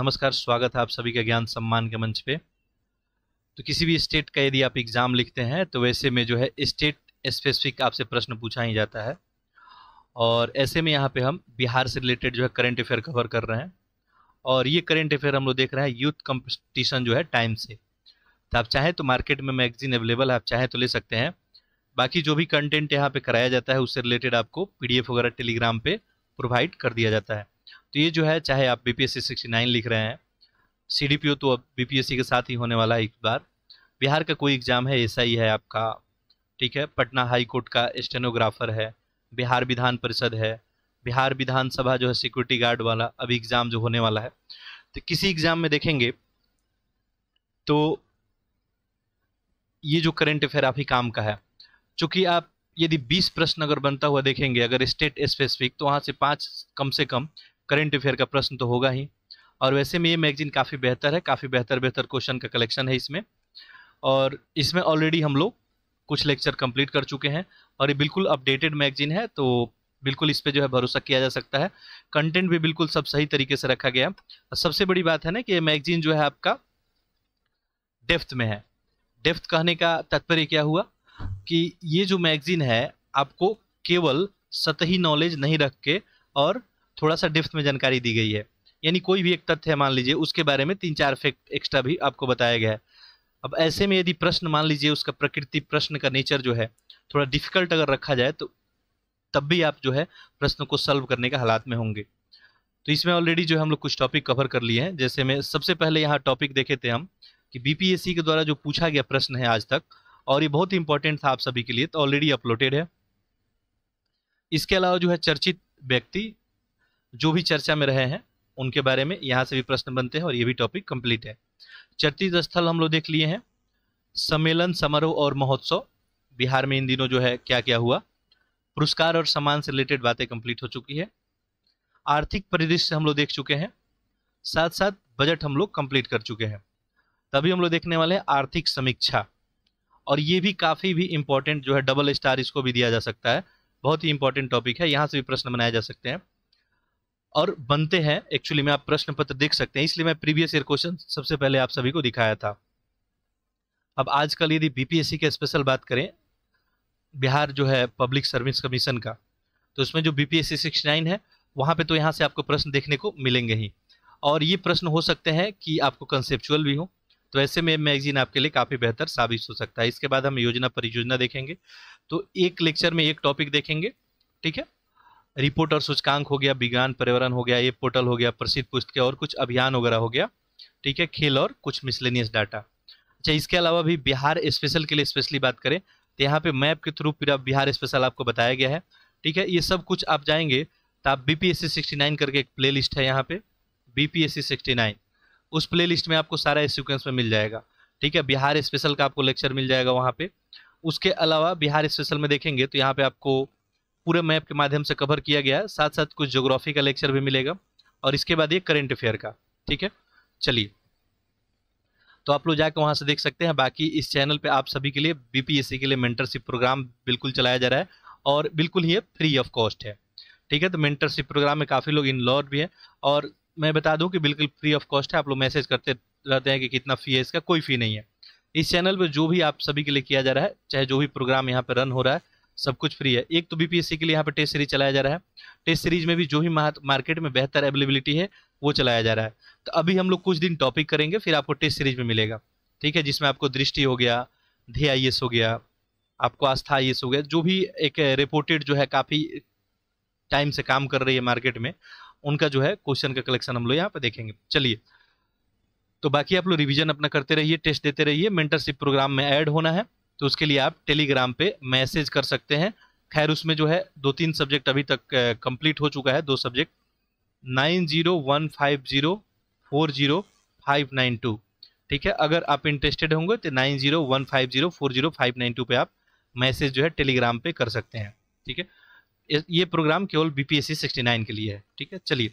नमस्कार स्वागत है आप सभी का ज्ञान सम्मान के मंच पे तो किसी भी स्टेट का यदि आप एग्ज़ाम लिखते हैं तो वैसे में जो है स्टेट स्पेसिफिक आपसे प्रश्न पूछा ही जाता है और ऐसे में यहाँ पे हम बिहार से रिलेटेड जो है करंट अफेयर कवर कर रहे हैं और ये करंट अफेयर हम लोग देख रहे हैं यूथ कंपटीशन जो है टाइम से तो आप चाहें तो मार्केट में मैगजीन अवेलेबल है आप चाहें तो ले सकते हैं बाकी जो भी कंटेंट यहाँ पर कराया जाता है उससे रिलेटेड आपको पी वगैरह टेलीग्राम पर प्रोवाइड कर दिया जाता है तो ये जो है चाहे आप बी पी लिख रहे हैं सी तो अब बी के साथ ही होने वाला है एक बार बिहार का कोई एग्ज़ाम है ऐसा ही है आपका ठीक है पटना हाई कोर्ट का स्टेनोग्राफर है बिहार विधान परिषद है बिहार विधानसभा जो है सिक्योरिटी गार्ड वाला अभी एग्ज़ाम जो होने वाला है तो किसी एग्ज़ाम में देखेंगे तो ये जो करंट अफेयर आप काम का है चूँकि आप यदि 20 प्रश्न अगर बनता हुआ देखेंगे अगर स्टेट स्पेसिफिक तो वहाँ से पाँच कम से कम करंट अफेयर का प्रश्न तो होगा ही और वैसे में ये मैगजीन काफ़ी बेहतर है काफ़ी बेहतर बेहतर क्वेश्चन का कलेक्शन है इसमें और इसमें ऑलरेडी हम लोग कुछ लेक्चर कंप्लीट कर चुके हैं और ये बिल्कुल अपडेटेड मैगजीन है तो बिल्कुल इस पर जो है भरोसा किया जा सकता है कंटेंट भी बिल्कुल सब सही तरीके से रखा गया और सबसे बड़ी बात है ना कि ये मैगजीन जो है आपका डेफ्थ में है डेफ्थ कहने का तात्पर्य क्या हुआ कि ये जो मैगजीन है आपको केवल सतही नॉलेज नहीं रख के और थोड़ा सा डिफ्थ में जानकारी दी गई है यानी कोई भी एक तथ्य मान लीजिए उसके बारे में तीन चार फैक्ट एक्स्ट्रा भी आपको बताया गया है अब ऐसे में यदि प्रश्न मान लीजिए उसका प्रकृति प्रश्न का नेचर जो है थोड़ा डिफिकल्ट अगर रखा जाए तो तब भी आप जो है प्रश्न को सॉल्व करने के हालात में होंगे तो इसमें ऑलरेडी जो है हम लोग कुछ टॉपिक कवर कर लिए हैं जैसे में सबसे पहले यहाँ टॉपिक देखे थे हम कि बीपीएससी के द्वारा जो पूछा गया प्रश्न है आज तक और ये बहुत इंपॉर्टेंट था आप सभी के लिए तो ऑलरेडी अपलोडेड है इसके अलावा जो है चर्चित व्यक्ति जो भी चर्चा में रहे हैं उनके बारे में यहाँ से भी प्रश्न बनते हैं और ये भी टॉपिक कंप्लीट है चर्चित स्थल हम लोग देख लिए हैं सम्मेलन समारोह और महोत्सव बिहार में इन दिनों जो है क्या क्या हुआ पुरस्कार और सम्मान से रिलेटेड बातें कंप्लीट हो चुकी है आर्थिक परिदृश्य हम लोग देख चुके हैं साथ साथ बजट हम लोग कंप्लीट कर चुके हैं तभी हम लोग देखने वाले हैं आर्थिक समीक्षा और ये भी काफ़ी भी इम्पोर्टेंट जो है डबल स्टार इसको भी दिया जा सकता है बहुत ही इंपॉर्टेंट टॉपिक है यहाँ से भी प्रश्न बनाए जा सकते हैं और बनते हैं एक्चुअली में आप प्रश्न पत्र देख सकते हैं इसलिए मैं प्रीवियस ईयर क्वेश्चन सबसे पहले आप सभी को दिखाया था अब आजकल यदि बीपीएससी के स्पेशल बात करें बिहार जो है पब्लिक सर्विस कमीशन का तो उसमें जो बीपीएससी सिक्स नाइन है वहाँ पे तो यहाँ से आपको प्रश्न देखने को मिलेंगे ही और ये प्रश्न हो सकते हैं कि आपको कंसेप्चुअल भी हो तो ऐसे में मैगजीन आपके लिए काफ़ी बेहतर साबित हो सकता है इसके बाद हम योजना परियोजना देखेंगे तो एक लेक्चर में एक टॉपिक देखेंगे ठीक है रिपोर्ट और सूचकांक हो गया विज्ञान पर्यावरण हो गया ये पोर्टल हो गया प्रसिद्ध पुस्तकें और कुछ अभियान वगैरह हो गया ठीक है खेल और कुछ मिसलेनियस डाटा अच्छा इसके अलावा भी बिहार स्पेशल के लिए स्पेशली बात करें तो यहाँ पे मैप के थ्रू पूरा बिहार स्पेशल आपको बताया गया है ठीक है ये सब कुछ आप जाएंगे तो आप B P S C sixty nine करके एक प्ले लिस्ट है यहाँ पे B P S C sixty nine उस प्ले लिस्ट में आपको सारा इस सिक्वेंस में मिल जाएगा ठीक है बिहार स्पेशल का आपको लेक्चर मिल जाएगा वहाँ पे उसके अलावा बिहार स्पेशल में देखेंगे तो यहाँ पे आपको पूरे मैप के माध्यम से कवर किया गया है साथ साथ कुछ जोग्राफी का लेक्चर भी मिलेगा और इसके बाद ये करेंट अफेयर का ठीक है चलिए तो आप लोग जाकर वहाँ से देख सकते हैं बाकी इस चैनल पर आप सभी के लिए बी के लिए मेंटरशिप प्रोग्राम बिल्कुल चलाया जा रहा है और बिल्कुल ही फ्री ऑफ कॉस्ट है ठीक है तो मेंटरशिप प्रोग्राम में काफ़ी लोग लॉर्ड भी हैं और मैं बता दूं कि बिल्कुल फ्री ऑफ कॉस्ट है आप लोग मैसेज करते रहते हैं कि कितना फ़ी है इसका कोई फ़ी नहीं है इस चैनल पर जो भी आप सभी के लिए किया जा रहा है चाहे जो भी प्रोग्राम यहाँ पर रन हो रहा है सब कुछ फ्री है एक तो बीपीएससी के लिए यहाँ पर टेस्ट सीरीज चलाया जा रहा है टेस्ट सीरीज में भी जो भी मार्केट में बेहतर अवेलेबिलिटी है वो चलाया जा रहा है तो अभी हम लोग कुछ दिन टॉपिक करेंगे फिर आपको टेस्ट सीरीज में मिलेगा ठीक है जिसमें आपको दृष्टि हो गया धे आई हो गया आपको आस्था आई हो गया जो भी एक रिपोर्टेड जो है काफ़ी टाइम से काम कर रही है मार्केट में उनका जो है क्वेश्चन का कलेक्शन हम लोग यहाँ पर देखेंगे चलिए तो बाकी आप लोग रिवीजन अपना करते रहिए टेस्ट देते रहिए मेंटरशिप प्रोग्राम में ऐड होना है तो उसके लिए आप टेलीग्राम पे मैसेज कर सकते हैं खैर उसमें जो है दो तीन सब्जेक्ट अभी तक कंप्लीट हो चुका है दो subject nine zero one five zero four zero five nine two ठीक है अगर आप इंटरेस्टेड होंगे तो nine zero one five zero four zero five nine two पे आप मैसेज जो है टेलीग्राम पे कर सकते हैं ठीक है ये प्रोग्राम केवल बीपीएससी सिक्सटी नाइन के लिए है ठीक है चलिए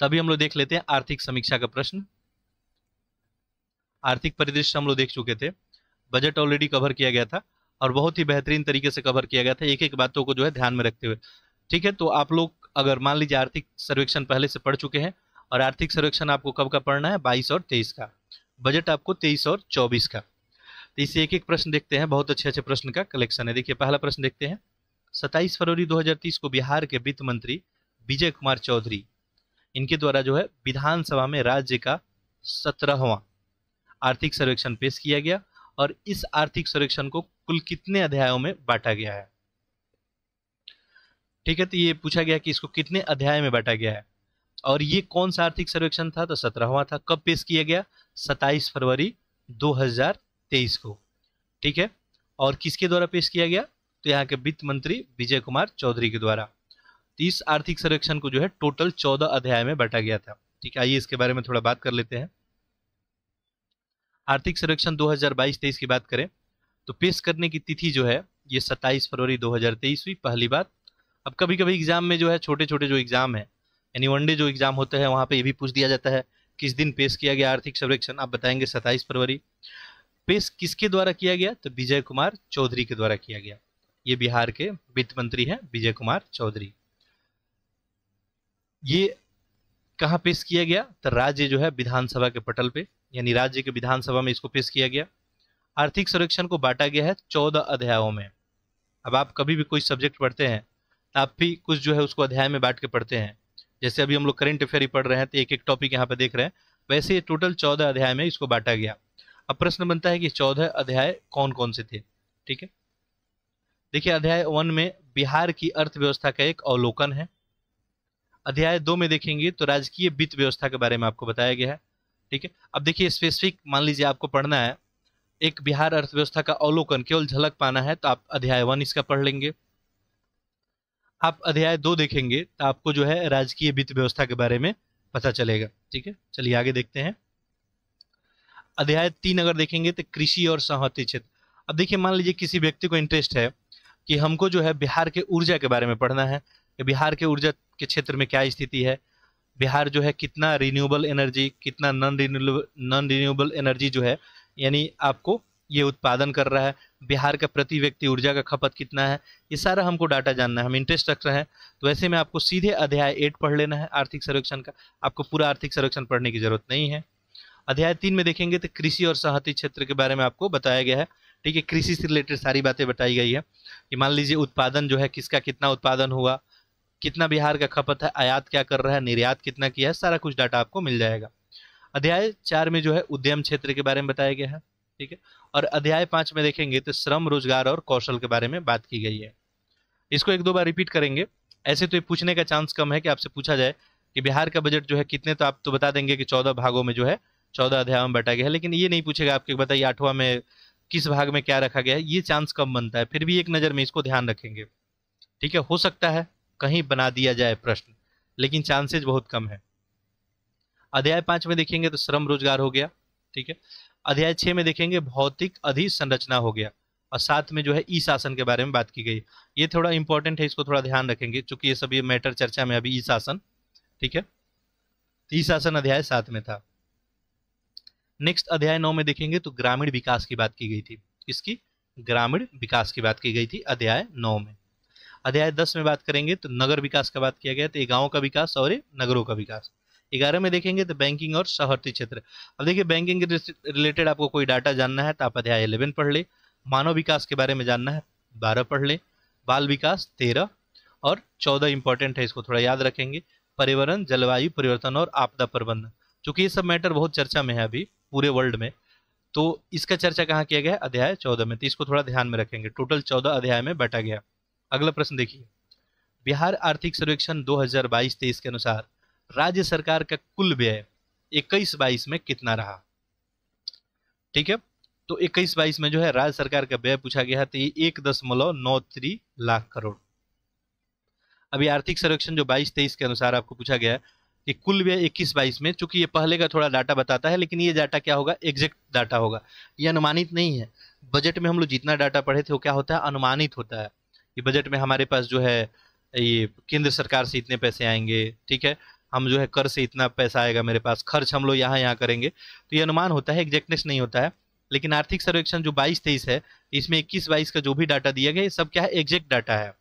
तभी हम लोग देख लेते हैं आर्थिक समीक्षा का प्रश्न आर्थिक परिदृश्य हम लोग देख चुके थे बजट ऑलरेडी कवर किया गया था और बहुत ही बेहतरीन तरीके से कवर किया गया था एक एक बातों को जो है ध्यान में रखते हुए ठीक है तो आप लोग अगर मान लीजिए आर्थिक सर्वेक्षण पहले से पढ़ चुके हैं और आर्थिक सर्वेक्षण आपको कब का पढ़ना है बाईस और तेईस का बजट आपको तेईस और चौबीस का तो इसे एक एक प्रश्न देखते हैं बहुत अच्छे अच्छे प्रश्न का कलेक्शन है देखिए पहला प्रश्न देखते हैं सत्ताईस फरवरी 2030 को बिहार के वित्त मंत्री विजय कुमार चौधरी इनके द्वारा जो है विधानसभा में राज्य का सत्रहवा आर्थिक सर्वेक्षण पेश किया गया और इस आर्थिक सर्वेक्षण को कुल कितने अध्यायों में बांटा गया है ठीक है तो ये पूछा गया कि इसको कितने अध्याय में बांटा गया है और ये कौन सा आर्थिक सर्वेक्षण था तो सत्रहवा था कब पेश किया गया सताइस फरवरी 2023 को ठीक है और किसके द्वारा पेश किया गया तो यहाँ के वित्त मंत्री विजय कुमार चौधरी के द्वारा तो इस आर्थिक सर्वेक्षण को जो है टोटल चौदह अध्याय में बांटा गया था ठीक है आइए इसके बारे में थोड़ा बात कर लेते हैं आर्थिक सर्वेक्षण 2022-23 की बात करें तो पेश करने की तिथि जो है ये 27 फरवरी 2023 हुई पहली बात अब कभी कभी एग्जाम में जो है छोटे छोटे जो एग्जाम है यानी वनडे जो एग्जाम होते हैं वहाँ पे ये भी पूछ दिया जाता है किस दिन पेश किया गया आर्थिक सर्वेक्षण आप बताएंगे सत्ताईस फरवरी पेश किसके द्वारा किया गया तो विजय कुमार चौधरी के द्वारा किया गया ये बिहार के वित्त मंत्री हैं विजय कुमार चौधरी ये कहाँ पेश किया गया तो राज्य जो है विधानसभा के पटल पे यानी राज्य के विधानसभा में इसको पेश किया गया आर्थिक संरक्षण को बांटा गया है चौदह अध्यायों में अब आप कभी भी कोई सब्जेक्ट पढ़ते हैं तो आप भी कुछ जो है उसको अध्याय में बांट के पढ़ते हैं जैसे अभी हम लोग करेंट अफेयर ही पढ़ रहे हैं तो एक एक टॉपिक यहाँ पे देख रहे हैं वैसे टोटल चौदह अध्याय में इसको बांटा गया अब प्रश्न बनता है कि चौदह अध्याय कौन कौन से थे ठीक है देखिए अध्याय वन में बिहार की अर्थव्यवस्था का एक अवलोकन है अध्याय दो में देखेंगे तो राजकीय वित्त व्यवस्था के बारे में आपको बताया गया है ठीक है अब देखिए स्पेसिफिक मान लीजिए आपको पढ़ना है एक बिहार अर्थव्यवस्था का अवलोकन केवल झलक पाना है तो आप अध्याय वन इसका पढ़ लेंगे आप अध्याय दो देखेंगे तो आपको जो है राजकीय वित्त व्यवस्था के बारे में पता चलेगा ठीक है चलिए आगे देखते हैं अध्याय तीन अगर देखेंगे तो कृषि और सहमति क्षेत्र अब देखिए मान लीजिए किसी व्यक्ति को इंटरेस्ट है कि हमको जो है बिहार के ऊर्जा के बारे में पढ़ना है कि बिहार के ऊर्जा के क्षेत्र में क्या स्थिति है बिहार जो है कितना रिन्यूएबल एनर्जी कितना non renewable non renewable energy जो है यानी आपको ये उत्पादन कर रहा है बिहार का प्रति व्यक्ति ऊर्जा का खपत कितना है ये सारा हमको डाटा जानना है हम इंटरेस्ट रख रहे हैं तो वैसे में आपको सीधे अध्याय एट पढ़ लेना है आर्थिक सर्वेक्षण का आपको पूरा आर्थिक सर्वेक्षण पढ़ने की जरूरत नहीं है अध्याय तीन में देखेंगे तो कृषि और सहती क्षेत्र के बारे में आपको बताया गया है ठीक है कृषि से रिलेटेड सारी बातें बताई गई है कि मान लीजिए उत्पादन जो है किसका कितना उत्पादन हुआ कितना बिहार का खपत है आयात क्या कर रहा है निर्यात कितना किया है सारा कुछ डाटा आपको मिल जाएगा अध्याय चार में जो है उद्यम क्षेत्र के बारे में बताया गया है ठीक है और अध्याय पांच में देखेंगे तो श्रम रोजगार और कौशल के बारे में बात की गई है इसको एक दो बार रिपीट करेंगे ऐसे तो ये पूछने का चांस कम है कि आपसे पूछा जाए कि बिहार का बजट जो है कितने तो आप तो बता देंगे कि चौदह भागों में जो है चौदह अध्याय में बांटा गया है लेकिन ये नहीं पूछेगा आपके बताइए आठवां में किस भाग में क्या रखा गया है ये चांस कम बनता है फिर भी एक नज़र में इसको ध्यान रखेंगे ठीक है हो सकता है कहीं बना दिया जाए प्रश्न लेकिन चांसेज बहुत कम है अध्याय पांच में देखेंगे तो श्रम रोजगार हो गया ठीक है अध्याय छह में देखेंगे भौतिक अधिसंरचना हो गया और साथ में जो है ई शासन के बारे में बात की गई ये थोड़ा इंपॉर्टेंट है इसको थोड़ा ध्यान रखेंगे चूंकि ये सभी मैटर चर्चा में अभी ई शासन ठीक है तो ई शासन अध्याय सात में था नेक्स्ट अध्याय नौ में देखेंगे तो ग्रामीण विकास की बात की गई थी इसकी ग्रामीण विकास की बात की गई थी अध्याय नौ में अध्याय दस में बात करेंगे तो नगर विकास का बात किया गया तो गाँव का विकास और नगरों का विकास ग्यारह में देखेंगे तो बैंकिंग और शहरती क्षेत्र अब देखिए बैंकिंग के रिलेटेड आपको कोई डाटा जानना है तो आप अध्याय इलेवन पढ़ ले मानव विकास के बारे में जानना है बारह पढ़ ले बाल विकास तेरह और चौदह इंपॉर्टेंट है इसको थोड़ा याद रखेंगे पर्यावरण जलवायु परिवर्तन और आपदा प्रबंधन चूंकि ये सब मैटर बहुत चर्चा में है अभी पूरे वर्ल्ड में तो इसका चर्चा कहाँ किया गया अध्याय चौदह में तो इसको थोड़ा ध्यान में रखेंगे टोटल चौदह अध्याय में बैठा गया अगला प्रश्न देखिए बिहार आर्थिक सर्वेक्षण 2022-23 के अनुसार राज्य सरकार का कुल व्यय इक्कीस बाईस में कितना रहा ठीक है तो इक्कीस बाईस में जो है राज्य सरकार का व्यय पूछा गया है तो ये एक दशमलव नौ लाख करोड़ अभी आर्थिक सर्वेक्षण जो बाईस तेईस के अनुसार आपको पूछा गया कि कुल व्यय इक्कीस बाईस में चूंकि ये पहले का थोड़ा डाटा बताता है लेकिन ये डाटा क्या होगा एग्जैक्ट डाटा होगा ये अनुमानित नहीं है बजट में हम लोग जितना डाटा पढ़े थे वो क्या होता है अनुमानित होता है कि बजट में हमारे पास जो है ये केंद्र सरकार से इतने पैसे आएंगे ठीक है हम जो है कर से इतना पैसा आएगा मेरे पास खर्च हम लोग यहाँ यहाँ करेंगे तो ये अनुमान होता है एग्जैक्टनेस नहीं होता है लेकिन आर्थिक सर्वेक्षण जो बाईस तेईस है इसमें इक्कीस बाईस का जो भी डाटा दिया गया सब क्या है एग्जैक्ट डाटा है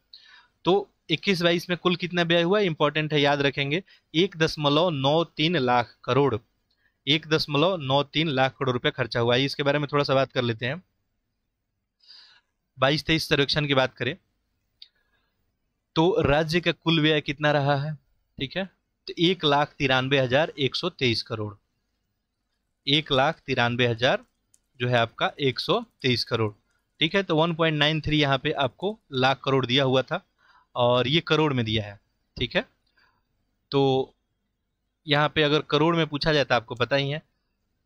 तो इक्कीस बाईस में कुल कितना व्यय हुआ इंपॉर्टेंट है याद रखेंगे एक दशमलव नौ तीन लाख करोड़ एक दशमलव नौ तीन लाख करोड़ रुपया खर्चा हुआ है इसके बारे में थोड़ा सा बात कर लेते हैं बाईस तेईस सर्वेक्षण की बात करें तो राज्य का कुल व्यय कितना रहा है ठीक है तो एक लाख तिरानवे हजार एक सौ तेईस करोड़ एक लाख तिरानवे हजार जो है आपका एक सौ तेईस करोड़ ठीक है तो वन पॉइंट नाइन थ्री यहाँ पे आपको लाख करोड़ दिया हुआ था और ये करोड़ में दिया है ठीक है तो यहाँ पे अगर करोड़ में पूछा जाए तो आपको पता ही है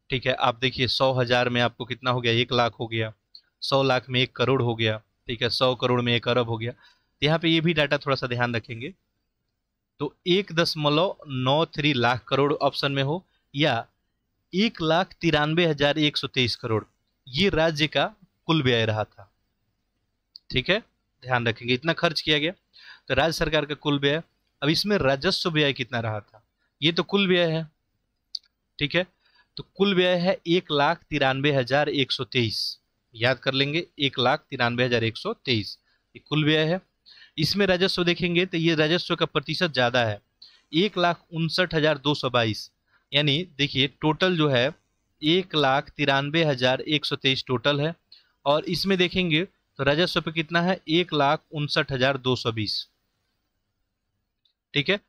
ठीक है आप देखिए सौ हज़ार में आपको कितना हो गया एक लाख हो गया सौ लाख में एक करोड़ हो गया ठीक है सौ करोड़ में एक अरब हो गया यहाँ पे ये भी डाटा थोड़ा सा ध्यान रखेंगे तो एक दशमलव नौ थ्री लाख करोड़ ऑप्शन में हो या एक लाख तिरानवे हजार एक सौ तेईस करोड़ ये राज्य का कुल व्यय रहा था ठीक है ध्यान रखेंगे इतना खर्च किया गया तो राज्य सरकार का कुल व्यय अब इसमें राजस्व व्यय कितना रहा था ये तो कुल व्यय है ठीक है तो कुल व्यय है एक लाख तिरानवे हजार एक सौ तेईस याद कर लेंगे एक लाख तिरानवे हजार एक सौ तेईस ये कुल व्यय है इसमें राजस्व देखेंगे तो ये राजस्व का प्रतिशत ज़्यादा है एक लाख उनसठ हज़ार दो सौ बाईस यानी देखिए टोटल जो है एक लाख तिरानवे हज़ार एक सौ तेईस टोटल है और इसमें देखेंगे तो राजस्व पे कितना है एक लाख उनसठ हज़ार दो सौ बीस ठीक है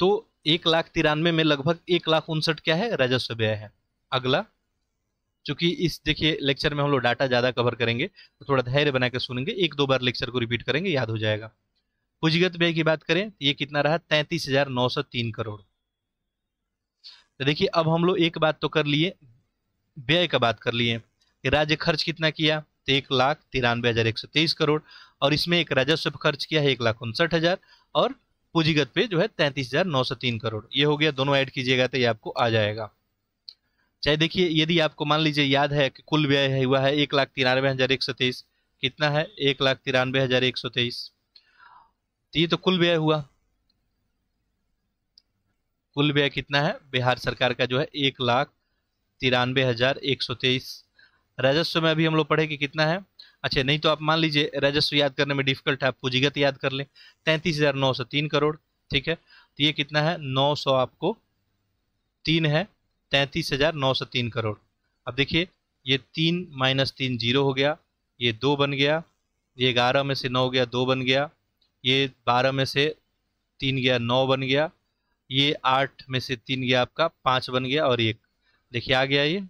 तो एक लाख तिरानवे में लगभग एक लाख उनसठ क्या है राजस्व व्यय है अगला चूंकि इस देखिए लेक्चर में हम लोग डाटा ज़्यादा कवर करेंगे तो थोड़ा धैर्य बनाकर सुनेंगे एक दो बार लेक्चर को रिपीट करेंगे याद हो जाएगा पूंजीगत व्यय की बात करें तो ये कितना रहा तैंतीस हजार नौ सौ तीन करोड़ तो देखिए अब हम लोग एक बात तो कर लिए व्यय का बात कर लिए राज्य खर्च कितना किया तो एक लाख तिरानवे हजार एक सौ तेईस करोड़ और इसमें एक राजस्व खर्च किया है एक लाख उनसठ हजार और पूंजीगत पे जो है तैंतीस हजार नौ सौ तीन करोड़ ये हो गया दोनों ऐड कीजिएगा तो ये आपको आ जाएगा चाहे देखिए यदि आपको मान लीजिए याद है कि कुल व्यय है हुआ है एक लाख तिरानवे हजार एक सौ तेईस कितना है एक लाख तिरानवे हजार एक सौ तेईस तो ये तो कुल व्यय हुआ कुल व्यय कितना है बिहार सरकार का जो है एक लाख तिरानवे हजार एक सौ तेईस राजस्व में अभी हम लोग पढ़े कि कितना है अच्छा नहीं तो आप मान लीजिए राजस्व याद करने में डिफिकल्ट है आप पूंजीगत याद कर लें तैंतीस हजार नौ सौ तीन करोड़ ठीक है तो ये कितना है नौ सौ आपको तीन है तैंतीस हज़ार नौ सौ तीन करोड़ अब देखिए ये तीन माइनस तीन जीरो हो गया ये दो बन गया ये ग्यारह में से नौ गया दो बन गया ये बारह में से तीन गया नौ बन गया ये आठ में से तीन गया आपका पाँच बन गया और एक देखिए आ गया ये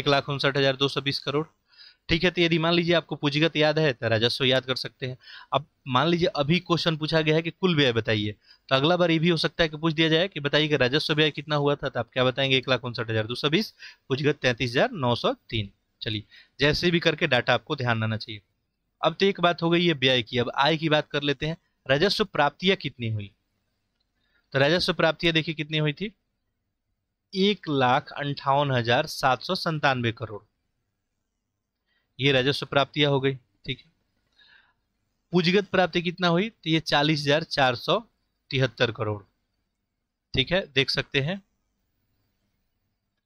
एक लाख उनसठ हज़ार दो सौ बीस करोड़ ठीक है तो यदि मान लीजिए आपको पूंजीगत याद है तो राजस्व याद कर सकते हैं अब मान लीजिए अभी क्वेश्चन पूछा गया है कि कुल व्यय बताइए तो अगला बार ये भी हो सकता है कि पूछ दिया जाए कि बताइए कि राजस्व व्यय कितना हुआ था तो आप क्या बताएंगे एक लाख उनसठ हज़ार दो सौ बीस पूंजीगत तैंतीस हज़ार नौ सौ तीन चलिए जैसे भी करके डाटा आपको ध्यान रहना चाहिए अब तो एक बात हो गई है व्यय की अब आय की बात कर लेते हैं राजस्व प्राप्तियां कितनी हुई तो राजस्व प्राप्तियां देखिए कितनी हुई थी एक लाख अंठावन हजार सात सौ संतानवे करोड़ ये राजस्व प्राप्तियां हो गई ठीक है पूंजीगत प्राप्ति कितना हुई तो ये चालीस हजार चार सौ तिहत्तर करोड़ ठीक है देख सकते हैं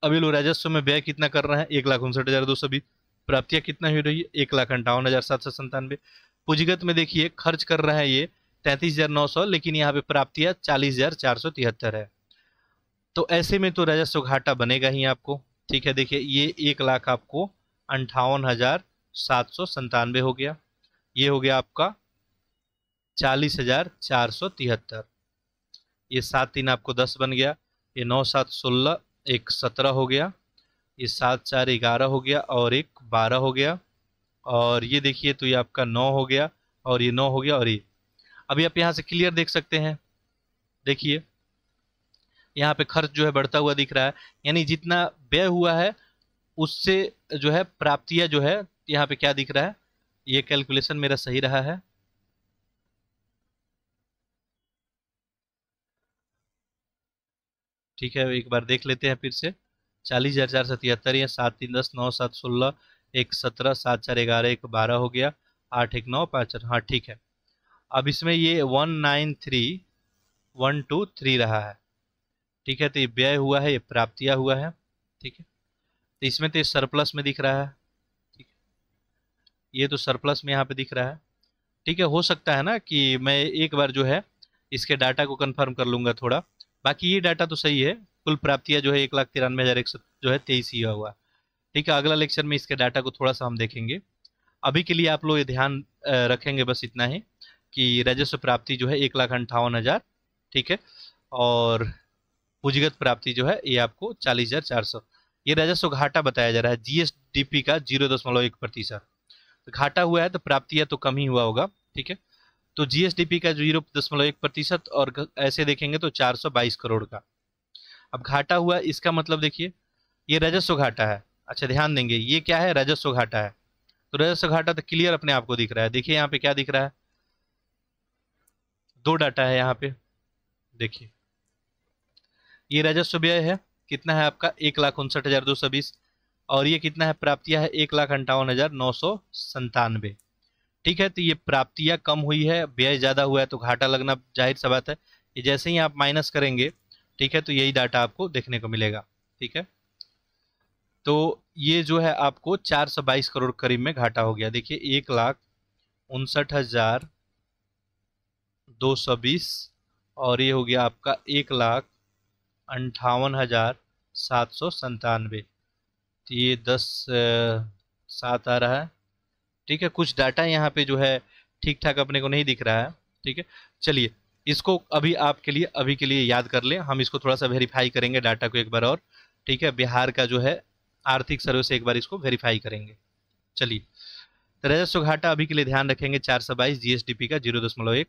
अभी लोग राजस्व में व्यय कितना कर रहे हैं एक लाख उनसठ हजार दो सौ बीस प्राप्तियां कितना हुई रही है एक लाख अंठावन हजार सात सौ संतानवे पूंजीगत में देखिए खर्च कर रहा है ये तैंतीस हजार नौ सौ लेकिन यहाँ पे प्राप्तियां चालीस हजार चार सौ तिहत्तर है तो ऐसे में तो राजस्व घाटा बनेगा ही आपको ठीक है देखिए ये एक लाख आपको अंठावन हजार सात सौ संतानवे हो गया ये हो गया आपका चालीस हजार चार सौ तिहत्तर ये सात तीन आपको दस बन गया ये नौ सात सोलह एक सत्रह हो गया ये सात चार ग्यारह हो गया और एक बारह हो गया और ये देखिए तो ये आपका नौ हो गया और ये नौ हो गया और ये अभी आप यहाँ से क्लियर देख सकते हैं देखिए यहाँ पे खर्च जो है बढ़ता हुआ दिख रहा है यानी जितना व्यय हुआ है उससे जो है प्राप्तियां जो है यहाँ पे क्या दिख रहा है ये कैलकुलेशन मेरा सही रहा है ठीक है एक बार देख लेते हैं फिर से चालीस हजार चार सौ तिहत्तर या सात तीन दस नौ सात सोलह एक सत्रह सात चार ग्यारह एक बारह हो गया आठ एक नौ पाँच चार हाँ ठीक है अब इसमें ये one nine three one two three रहा है ठीक है तो ये व्यय हुआ है ये प्राप्तियाँ हुआ है ठीक है तो इसमें तो सरप्लस में दिख रहा है ठीक है ये तो सरप्लस में यहाँ पे दिख रहा है ठीक है हो सकता है ना कि मैं एक बार जो है इसके डाटा को कंफर्म कर लूँगा थोड़ा बाकी ये डाटा तो सही है कुल प्राप्तियाँ जो है एक लाख तिरानवे हज़ार एक सौ जो है तेईस ही हुआ ठीक है अगला लेक्चर में इसके डाटा को थोड़ा सा हम देखेंगे अभी के लिए आप लोग ये ध्यान रखेंगे बस इतना ही कि राजस्व प्राप्ति जो है एक लाख अंठावन हज़ार ठीक है और पूंजीगत प्राप्ति जो है ये आपको चालीस हज़ार चार सौ ये राजस्व घाटा बताया जा रहा है जीएसडीपी का जीरो दशमलव एक प्रतिशत तो घाटा हुआ है तो प्राप्ति तो कम ही हुआ होगा ठीक है तो जीएसडीपी का जीरो दशमलव एक प्रतिशत और ऐसे देखेंगे तो चार सौ बाईस करोड़ का अब घाटा हुआ इसका मतलब देखिए ये राजस्व घाटा है अच्छा ध्यान देंगे ये क्या है राजस्व घाटा है तो राजस्व घाटा तो क्लियर अपने आप को दिख रहा है देखिए यहाँ पे क्या दिख रहा है दो डाटा है यहाँ पे देखिए ये राजस्व व्यय है कितना है आपका एक लाख उनसठ हज़ार दो सौ बीस और ये कितना है प्राप्तियां है एक लाख अंठावन हज़ार नौ सौ संतानवे ठीक है तो ये प्राप्तियां कम हुई है व्यय ज़्यादा हुआ है तो घाटा लगना जाहिर सा बात है ये जैसे ही आप माइनस करेंगे ठीक है तो यही डाटा आपको देखने को मिलेगा ठीक है तो ये जो है आपको चार सौ बाईस करोड़ करीब में घाटा हो गया देखिए एक लाख उनसठ हजार दो सौ बीस और ये हो गया आपका एक लाख अंठावन हजार सात सौ संतानवे तो ये दस सात आ रहा है ठीक है कुछ डाटा यहाँ पे जो है ठीक ठाक अपने को नहीं दिख रहा है ठीक है चलिए इसको अभी आपके लिए अभी के लिए याद कर लें हम इसको थोड़ा सा वेरीफाई करेंगे डाटा को एक बार और ठीक है बिहार का जो है आर्थिक सर्वे से एक बार इसको वेरीफाई करेंगे चलिए तो राजस्व घाटा अभी के लिए ध्यान रखेंगे चार सौ बाईस जीएसडीपी का जीरो दशमलव एक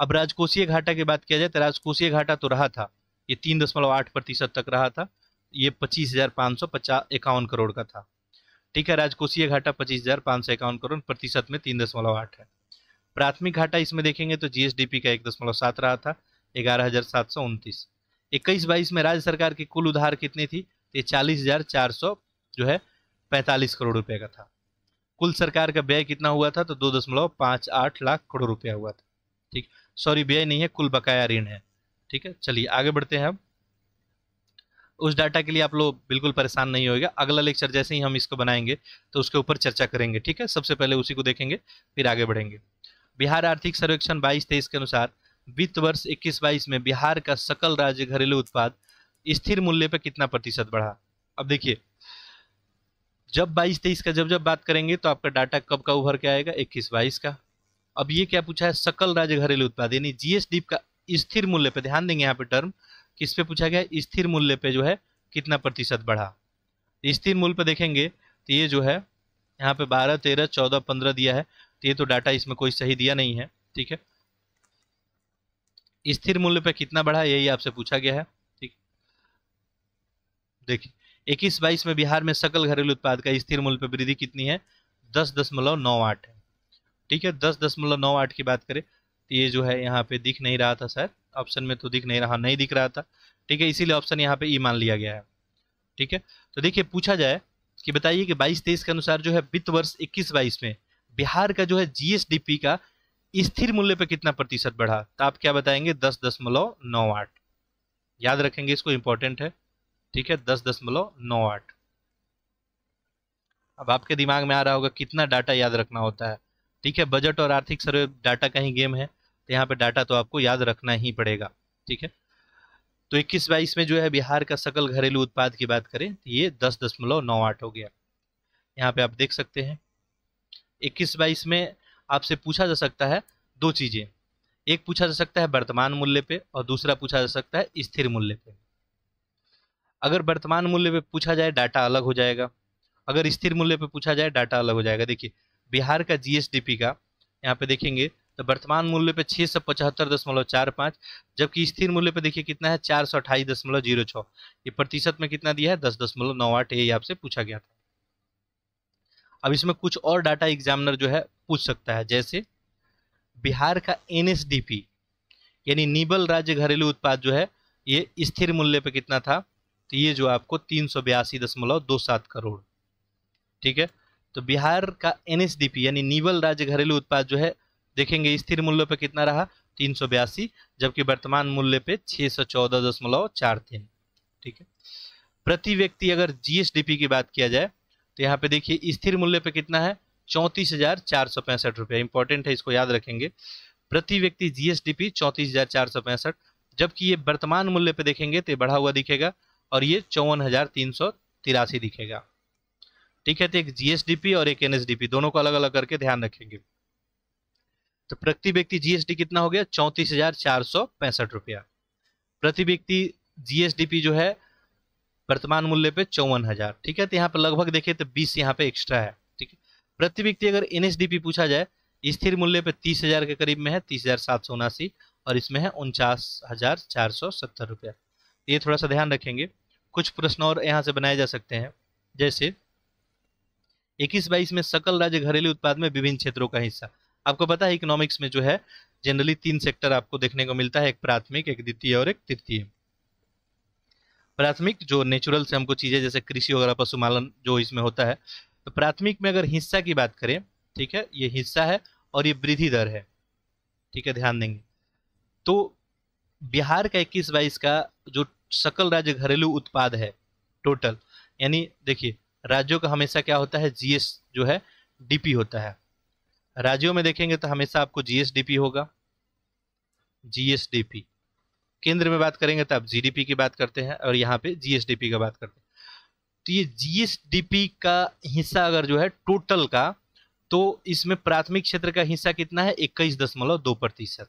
अब राजकोषीय घाटा की बात किया जाए तो राजकोषीय घाटा तो रहा था ये तीन दशमलव आठ प्रतिशत तक रहा था ये पच्चीस हजार पाँच सौ पचास इक्यावन करोड़ का था ठीक है राजकोषीय घाटा पच्चीस हजार पाँच सौ इक्यावन करोड़ प्रतिशत में तीन दशमलव आठ है प्राथमिक घाटा इसमें देखेंगे तो जीएसडीपी का एक दशमलव सात रहा था ग्यारह हजार सात सौ उनतीस इक्कीस बाईस में राज्य सरकार की कुल उधार कितनी थी ये चालीस हजार चार सौ जो है पैंतालीस करोड़ रुपए का था कुल सरकार का व्यय कितना हुआ था तो दो दशमलव पाँच आठ लाख करोड़ रुपया हुआ था ठीक सॉरी व्यय नहीं है कुल बकाया ऋण है ठीक है चलिए आगे बढ़ते हैं हम उस डाटा के लिए आप लोग बिल्कुल परेशान नहीं होगा अगला लेक्चर जैसे ही हम इसको बनाएंगे तो उसके ऊपर चर्चा करेंगे ठीक है सबसे पहले उसी को देखेंगे फिर आगे बढ़ेंगे बिहार आर्थिक सर्वेक्षण बाईस तेईस के अनुसार वित्त वर्ष इक्कीस बाईस में बिहार का सकल राज्य घरेलू उत्पाद स्थिर मूल्य पर कितना प्रतिशत बढ़ा अब देखिए जब बाईस तेईस का जब जब बात करेंगे तो आपका डाटा कब का उभर के आएगा इक्कीस बाईस का अब ये क्या पूछा है सकल राज्य घरेलू उत्पाद यानी जीएसडी का स्थिर मूल्य पर ध्यान देंगे यहाँ पे टर्म किस पे पूछा गया स्थिर मूल्य पे जो है कितना प्रतिशत बढ़ा स्थिर मूल्य पे देखेंगे तो ये जो है यहाँ पे बारह तेरह चौदह पंद्रह दिया है तो ये तो डाटा इसमें कोई सही दिया नहीं है ठीक है स्थिर मूल्य पे कितना बढ़ा यही आपसे पूछा गया है ठीक देखिए इक्कीस बाईस में बिहार में सकल घरेलू उत्पाद का स्थिर मूल्य पे वृद्धि कितनी है दस दशमलव नौ आठ है ठीक है दस दशमलव नौ आठ की बात करें तो ये जो है यहाँ पे दिख नहीं रहा था सर ऑप्शन में तो दिख नहीं रहा नहीं दिख रहा था ठीक है इसीलिए ऑप्शन यहाँ पे ई मान लिया गया है ठीक है तो देखिए पूछा जाए कि बताइए कि बाईस तेईस के अनुसार जो है वित्त वर्ष इक्कीस बाईस में बिहार का जो है जी का स्थिर मूल्य पर कितना प्रतिशत बढ़ा तो आप क्या बताएंगे दस दशमलव नौ आठ याद रखेंगे इसको इंपॉर्टेंट है ठीक है दस दशमलव नौ आठ अब आपके दिमाग में आ रहा होगा कितना डाटा याद रखना होता है ठीक है बजट और आर्थिक सर्वे डाटा का ही गेम है तो यहाँ पे डाटा तो आपको याद रखना ही पड़ेगा ठीक है तो इक्कीस बाईस में जो है बिहार का सकल घरेलू उत्पाद की बात करें तो ये दस दशमलव नौ आठ हो गया यहाँ पे आप देख सकते हैं इक्कीस बाईस में आपसे पूछा जा सकता है दो चीज़ें एक पूछा जा सकता है वर्तमान मूल्य पे और दूसरा पूछा जा सकता है स्थिर मूल्य पे अगर वर्तमान मूल्य पे पूछा जाए डाटा अलग हो जाएगा अगर स्थिर मूल्य पे पूछा जाए डाटा अलग हो जाएगा देखिए बिहार का जीएसडीपी का यहाँ पे देखेंगे तो वर्तमान मूल्य पे छः सौ पचहत्तर दशमलव चार पाँच जबकि स्थिर मूल्य पे देखिए कितना है चार सौ अट्ठाईस दशमलव जीरो छः ये प्रतिशत में कितना दिया है दस दशमलव नौ आठ ये आपसे पूछा गया था अब इसमें कुछ और डाटा एग्जामिनर जो है पूछ सकता है जैसे बिहार का एन यानी निबल राज्य घरेलू उत्पाद जो है ये स्थिर मूल्य पे कितना था तो ये जो आपको तीन सौ बयासी दशमलव दो सात करोड़ ठीक है तो बिहार का एन यानी निबल राज्य घरेलू उत्पाद जो है देखेंगे स्थिर मूल्य पे कितना रहा तीन सौ बयासी जबकि वर्तमान मूल्य पे छः सौ चौदह दशमलव चार तीन ठीक है प्रति व्यक्ति अगर जीएसडीपी की बात किया जाए तो यहाँ पे देखिए स्थिर मूल्य पे कितना है चौंतीस हजार चार सौ पैंसठ रुपया इंपॉर्टेंट है इसको याद रखेंगे प्रति व्यक्ति जीएसडीपी चौंतीस हजार चार सौ पैंसठ जबकि ये वर्तमान मूल्य पे देखेंगे तो बढ़ा हुआ दिखेगा और ये चौवन हजार तीन सौ तिरासी दिखेगा ठीक है तो एक जीएसडीपी और एक एनएसडीपी दोनों को अलग अलग करके ध्यान रखेंगे तो प्रति व्यक्ति जीएसटी कितना हो गया चौंतीस हजार चार सौ पैंसठ रुपया प्रति व्यक्ति जीएसडीपी जो है वर्तमान मूल्य पे चौवन हजार ठीक है तो यहाँ पर लगभग देखिए तो बीस यहाँ पे एक्स्ट्रा है ठीक है प्रति व्यक्ति अगर एनएसडीपी पूछा जाए स्थिर मूल्य पे तीस हजार के करीब में है तीस हजार सात सौ उनासी और इसमें है उनचास हजार चार सौ सत्तर रुपया तो ये थोड़ा सा ध्यान रखेंगे कुछ प्रश्न और यहाँ से बनाए जा सकते हैं जैसे इक्कीस बाईस में सकल राज्य घरेलू उत्पाद में विभिन्न क्षेत्रों का हिस्सा आपको पता है इकोनॉमिक्स में जो है जनरली तीन सेक्टर आपको देखने को मिलता है एक प्राथमिक एक द्वितीय और एक तृतीय प्राथमिक जो नेचुरल से हमको चीजें जैसे कृषि वगैरह पशुपालन जो इसमें होता है तो प्राथमिक में अगर हिस्सा की बात करें ठीक है ये हिस्सा है और ये वृद्धि दर है ठीक है ध्यान देंगे तो बिहार का इक्कीस बाईस का जो सकल राज्य घरेलू उत्पाद है टोटल यानी देखिए राज्यों का हमेशा क्या होता है जीएस जो है डीपी होता है राज्यों में देखेंगे तो हमेशा आपको जीएसडीपी होगा जीएसडीपी केंद्र में बात करेंगे तो आप जीडीपी की बात करते हैं और यहाँ पे जीएसडीपी का बात करते हैं तो ये जीएसडीपी का हिस्सा अगर जो है टोटल का तो इसमें प्राथमिक क्षेत्र का हिस्सा कितना है इक्कीस दशमलव दो प्रतिशत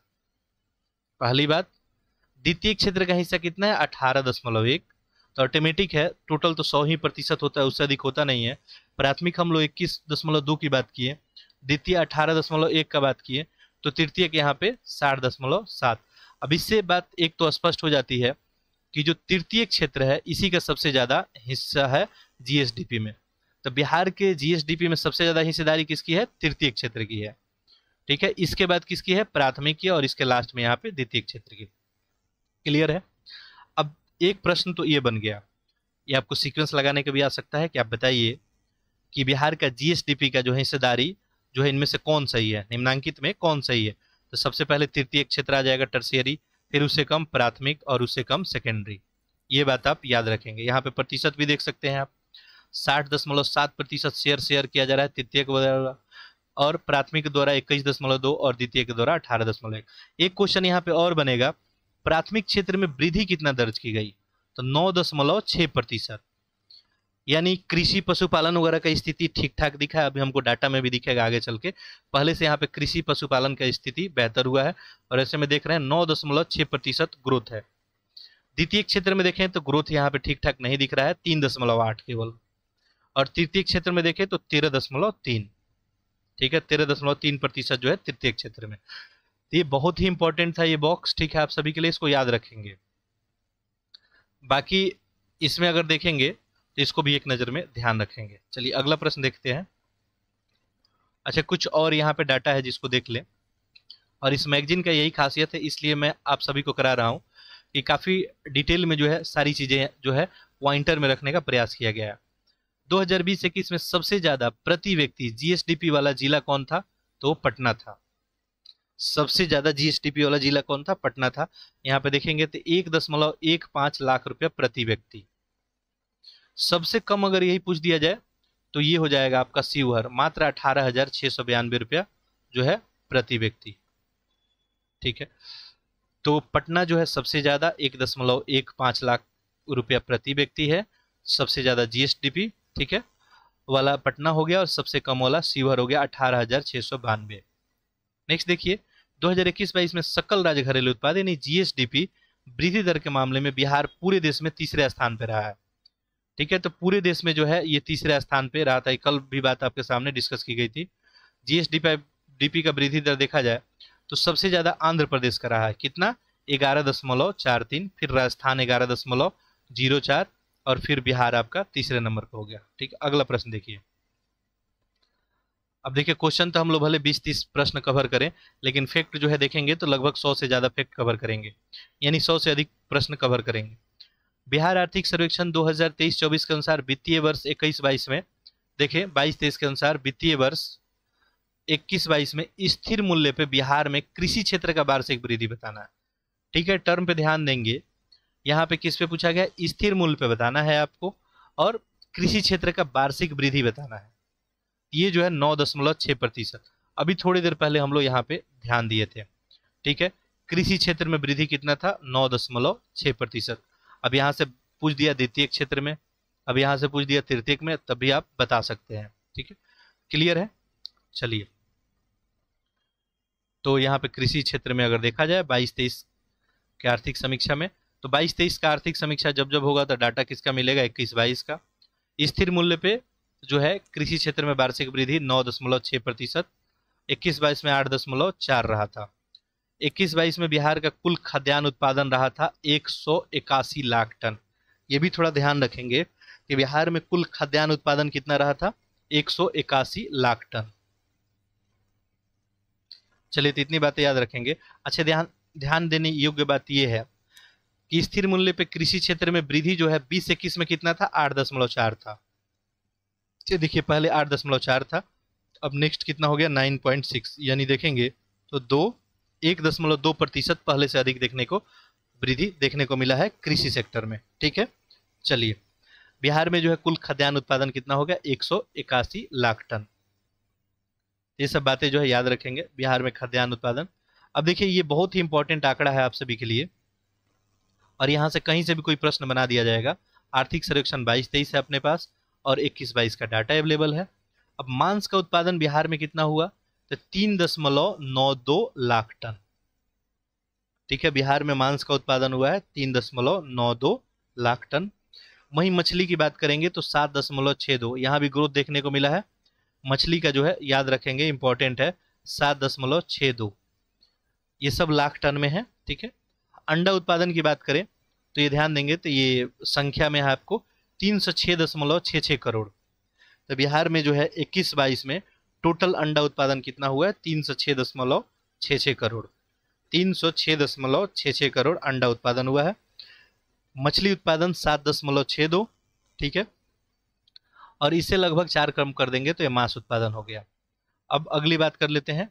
पहली बात द्वितीय क्षेत्र का हिस्सा कितना है अठारह दशमलव एक तो ऑटोमेटिक है टोटल तो सौ ही प्रतिशत होता है उससे अधिक होता नहीं है प्राथमिक हम लोग इक्कीस दशमलव दो की बात किए द्वितीय अठारह दशमलव एक का बात किए तो तृतीय के यहाँ पे साठ दशमलव सात अब इससे बात एक तो स्पष्ट हो जाती है कि जो तृतीय क्षेत्र है इसी का सबसे ज़्यादा हिस्सा है जीएसडीपी में तो बिहार के जीएसडीपी में सबसे ज़्यादा हिस्सेदारी किसकी है तृतीय क्षेत्र की है ठीक है इसके बाद किसकी है प्राथमिक की और इसके लास्ट में यहाँ पे द्वितीय क्षेत्र की क्लियर है अब एक प्रश्न तो ये बन गया ये आपको सीक्वेंस लगाने का भी आ सकता है कि आप बताइए कि बिहार का जीएसडीपी का जो हिस्सेदारी जो है इनमें से कौन सही है निम्नांकित में कौन सही है तो सबसे पहले तृतीय क्षेत्र आ जाएगा टर्सियरी फिर उससे कम प्राथमिक और उससे कम सेकेंडरी ये बात आप याद रखेंगे यहाँ पे प्रतिशत भी देख सकते हैं आप साठ दशमलव सात प्रतिशत शेयर शेयर किया जा रहा है तृतीय द्वारा और प्राथमिक द्वारा इक्कीस दशमलव दो और द्वितीय के द्वारा अठारह दशमलव एक एक क्वेश्चन यहाँ पे और बनेगा प्राथमिक क्षेत्र में वृद्धि कितना दर्ज की गई तो नौ दशमलव छः प्रतिशत यानी कृषि पशुपालन वगैरह का स्थिति ठीक ठाक दिखा है अभी हमको डाटा में भी दिखेगा आगे चल के पहले से यहाँ पे कृषि पशुपालन का स्थिति बेहतर हुआ है और ऐसे में देख रहे हैं नौ दशमलव छह प्रतिशत ग्रोथ है द्वितीय क्षेत्र में देखें तो ग्रोथ यहाँ पे ठीक ठाक नहीं दिख रहा है तीन दशमलव आठ केवल और तृतीय क्षेत्र में देखें तो तेरह दशमलव तीन ठीक है तेरह दशमलव तीन प्रतिशत जो है तृतीय क्षेत्र में तो ये बहुत ही इंपॉर्टेंट था ये बॉक्स ठीक है आप सभी के लिए इसको याद रखेंगे बाकी इसमें अगर देखेंगे तो इसको भी एक नज़र में ध्यान रखेंगे चलिए अगला प्रश्न देखते हैं अच्छा कुछ और यहाँ पे डाटा है जिसको देख लें और इस मैगजीन का यही खासियत है इसलिए मैं आप सभी को करा रहा हूँ कि काफ़ी डिटेल में जो है सारी चीज़ें जो है पॉइंटर में रखने का प्रयास किया गया है दो हज़ार में सबसे ज़्यादा प्रति व्यक्ति जीएसडीपी वाला जिला कौन था तो पटना था सबसे ज़्यादा जीएसटीपी वाला जिला कौन था पटना था यहाँ पे देखेंगे तो एक दशमलव एक पाँच लाख रुपया प्रति व्यक्ति सबसे कम अगर यही पूछ दिया जाए तो ये हो जाएगा आपका सीवर मात्र अठारह हजार छह सौ बयानबे रुपया जो है प्रति व्यक्ति ठीक है तो पटना जो है सबसे ज्यादा एक दशमलव एक पांच लाख रुपया प्रति व्यक्ति है सबसे ज्यादा जीएसडीपी ठीक है वाला पटना हो गया और सबसे कम वाला सीवर हो गया अठारह हजार छह सौ बानवे नेक्स्ट देखिए दो हजार इक्कीस बाईस में सकल राज्य घरेलू उत्पाद यानी जीएसडीपी वृद्धि दर के मामले में बिहार पूरे देश में तीसरे स्थान पर रहा है ठीक है तो पूरे देश में जो है ये तीसरे स्थान पे रहा था कल भी बात आपके सामने डिस्कस की गई थी जीएसडी डीपी का वृद्धि दर देखा जाए तो सबसे ज्यादा आंध्र प्रदेश का रहा है कितना ग्यारह दशमलव चार तीन फिर राजस्थान ग्यारह दशमलव जीरो चार और फिर बिहार आपका तीसरे नंबर पर हो गया ठीक अगला प्रश्न देखिए अब देखिए क्वेश्चन तो हम लोग भले 20-30 प्रश्न कवर करें लेकिन फैक्ट जो है देखेंगे तो लगभग 100 से ज़्यादा फैक्ट कवर करेंगे यानी 100 से अधिक प्रश्न कवर करेंगे बिहार आर्थिक सर्वेक्षण 2023-24 के अनुसार वित्तीय वर्ष 21-22 में देखें 22-23 के अनुसार वित्तीय वर्ष 21-22 में स्थिर मूल्य पे बिहार में कृषि क्षेत्र का वार्षिक वृद्धि बताना है ठीक है टर्म पे ध्यान देंगे यहाँ पे किस पे पूछा गया स्थिर मूल्य पे बताना है आपको और कृषि क्षेत्र का वार्षिक वृद्धि बताना है ये जो है नौ दशमलव छह प्रतिशत अभी थोड़ी देर पहले हम लोग यहाँ पे ध्यान दिए थे ठीक है कृषि क्षेत्र में वृद्धि कितना था नौ दशमलव छह प्रतिशत अब यहाँ से पूछ दिया द्वितीय क्षेत्र में अब यहाँ से पूछ दिया तृतीय में तभी आप बता सकते हैं ठीक है क्लियर है चलिए तो यहाँ पे कृषि क्षेत्र में अगर देखा जाए बाईस तेईस के आर्थिक समीक्षा में तो बाईस तेईस का आर्थिक समीक्षा जब जब होगा तो डाटा किसका मिलेगा इक्कीस बाईस का स्थिर मूल्य पे जो है कृषि क्षेत्र में वार्षिक वृद्धि नौ दशमलव छह प्रतिशत इक्कीस बाईस में आठ दशमलव चार रहा था इक्कीस बाईस में बिहार का कुल खाद्यान्न उत्पादन रहा था एक लाख टन ये भी थोड़ा ध्यान रखेंगे कि बिहार में कुल खाद्यान्न उत्पादन कितना रहा था एक लाख टन चलिए तो इतनी बातें याद रखेंगे अच्छा ध्यान ध्यान देने योग्य बात यह है कि स्थिर मूल्य पे कृषि क्षेत्र में वृद्धि जो है बीस इक्कीस में कितना था आठ दशमलव चार था देखिए पहले आठ दशमलव चार था अब नेक्स्ट कितना हो गया नाइन पॉइंट सिक्स यानी देखेंगे तो दो एक दशमलव दो प्रतिशत पहले से अधिक देखने को वृद्धि देखने को मिला है कृषि सेक्टर में ठीक है चलिए बिहार में जो है कुल खाद्यान्न उत्पादन कितना हो गया एक लाख टन ये सब बातें जो है याद रखेंगे बिहार में खाद्यान्न उत्पादन अब देखिए ये बहुत ही इंपॉर्टेंट आंकड़ा है आप सभी के लिए और यहाँ से कहीं से भी कोई प्रश्न बना दिया जाएगा आर्थिक सर्वेक्षण बाईस तेईस है अपने पास और इक्कीस बाईस का डाटा अवेलेबल है अब मांस का उत्पादन बिहार में कितना हुआ तो तीन दशमलव नौ दो लाख टन ठीक है बिहार में मांस का उत्पादन हुआ है तीन दशमलव नौ दो लाख टन वहीं मछली की बात करेंगे तो सात दशमलव छः दो यहाँ भी ग्रोथ देखने को मिला है मछली का जो है याद रखेंगे इंपॉर्टेंट है सात दशमलव छः दो ये सब लाख टन में है ठीक है अंडा उत्पादन की बात करें तो ये ध्यान देंगे तो ये संख्या में है आपको तीन सौ छः दशमलव छः छः करोड़ तो बिहार में जो है इक्कीस बाईस में टोटल अंडा उत्पादन कितना हुआ है तीन सौ छः दशमलव छः छः करोड़ तीन सौ छः दशमलव छः छः करोड़ अंडा उत्पादन हुआ है मछली उत्पादन सात दशमलव छः दो ठीक है और इसे लगभग चार क्रम कर देंगे तो ये मांस उत्पादन हो गया अब अगली बात कर लेते हैं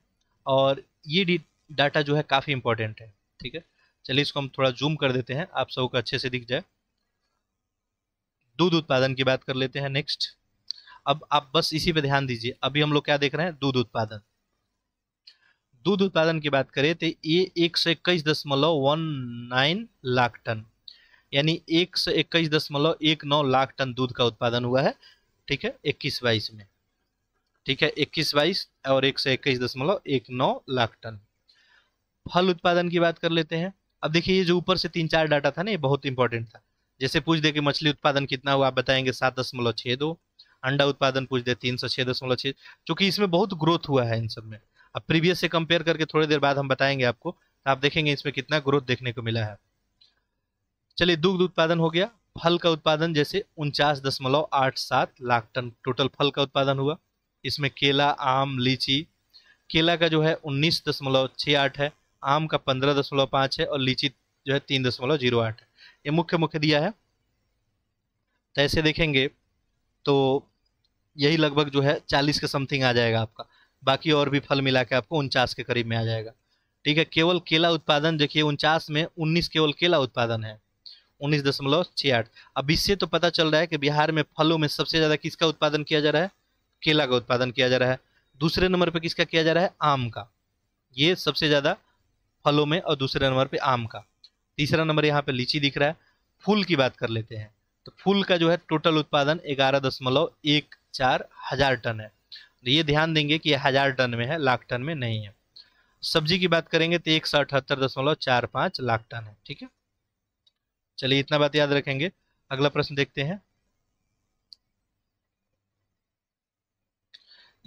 और ये डाटा जो है काफ़ी इंपॉर्टेंट है ठीक है चलिए इसको हम थोड़ा जूम कर देते हैं आप सबको अच्छे से दिख जाए दूध उत्पादन की बात कर लेते हैं नेक्स्ट अब आप बस इसी पे ध्यान दीजिए अभी हम लोग क्या देख रहे हैं दूध उत्पादन दूध उत्पादन की बात करें तो ये एक सौ इक्कीस दशमलव वन नाइन लाख टन यानी एक सौ इक्कीस दशमलव एक नौ लाख टन दूध का उत्पादन हुआ है ठीक है इक्कीस बाईस में ठीक है इक्कीस बाईस और एक सौ इक्कीस दशमलव एक नौ लाख टन फल उत्पादन की बात कर लेते हैं अब देखिए ये जो ऊपर से तीन चार डाटा था ना ये बहुत इंपॉर्टेंट था जैसे पूछ दे कि मछली उत्पादन कितना हुआ आप बताएंगे सात दशमलव छः दो अंडा उत्पादन पूछ दे तीन सौ छह दशमलव छह चूंकि इसमें बहुत ग्रोथ हुआ है इन सब में अब प्रीवियस से कंपेयर करके थोड़ी देर बाद हम बताएंगे आपको तो आप देखेंगे इसमें कितना ग्रोथ देखने को मिला है चलिए दुग्ध उत्पादन हो गया फल का उत्पादन जैसे उनचास दशमलव आठ सात लाख टन टोटल फल का उत्पादन हुआ इसमें केला आम लीची केला का जो है उन्नीस दशमलव छः आठ है आम का पंद्रह दशमलव पाँच है और लीची जो है तीन दशमलव जीरो आठ है ये मुख्य मुख्य दिया है तो ऐसे देखेंगे तो यही लगभग जो है चालीस के समथिंग आ जाएगा आपका बाकी और भी फल मिला के आपको उनचास के करीब में आ जाएगा ठीक है केवल केला उत्पादन देखिए उनचास में उन्नीस केवल केला उत्पादन है उन्नीस दशमलव छियाठ अब इससे तो पता चल रहा है कि बिहार में फलों में सबसे ज़्यादा किसका उत्पादन किया जा रहा है केला का उत्पादन किया जा रहा है दूसरे नंबर पर किसका किया जा रहा है आम का ये सबसे ज़्यादा फलों में और दूसरे नंबर पर आम का तीसरा नंबर यहाँ पर लीची दिख रहा है फूल की बात कर लेते हैं तो फूल का जो है टोटल उत्पादन ग्यारह दशमलव एक चार हजार टन है तो ये ध्यान देंगे कि हजार टन में है लाख टन में नहीं है सब्जी की बात करेंगे तो एक सौ अठहत्तर दशमलव चार पाँच लाख टन है ठीक है चलिए इतना बात याद रखेंगे अगला प्रश्न देखते हैं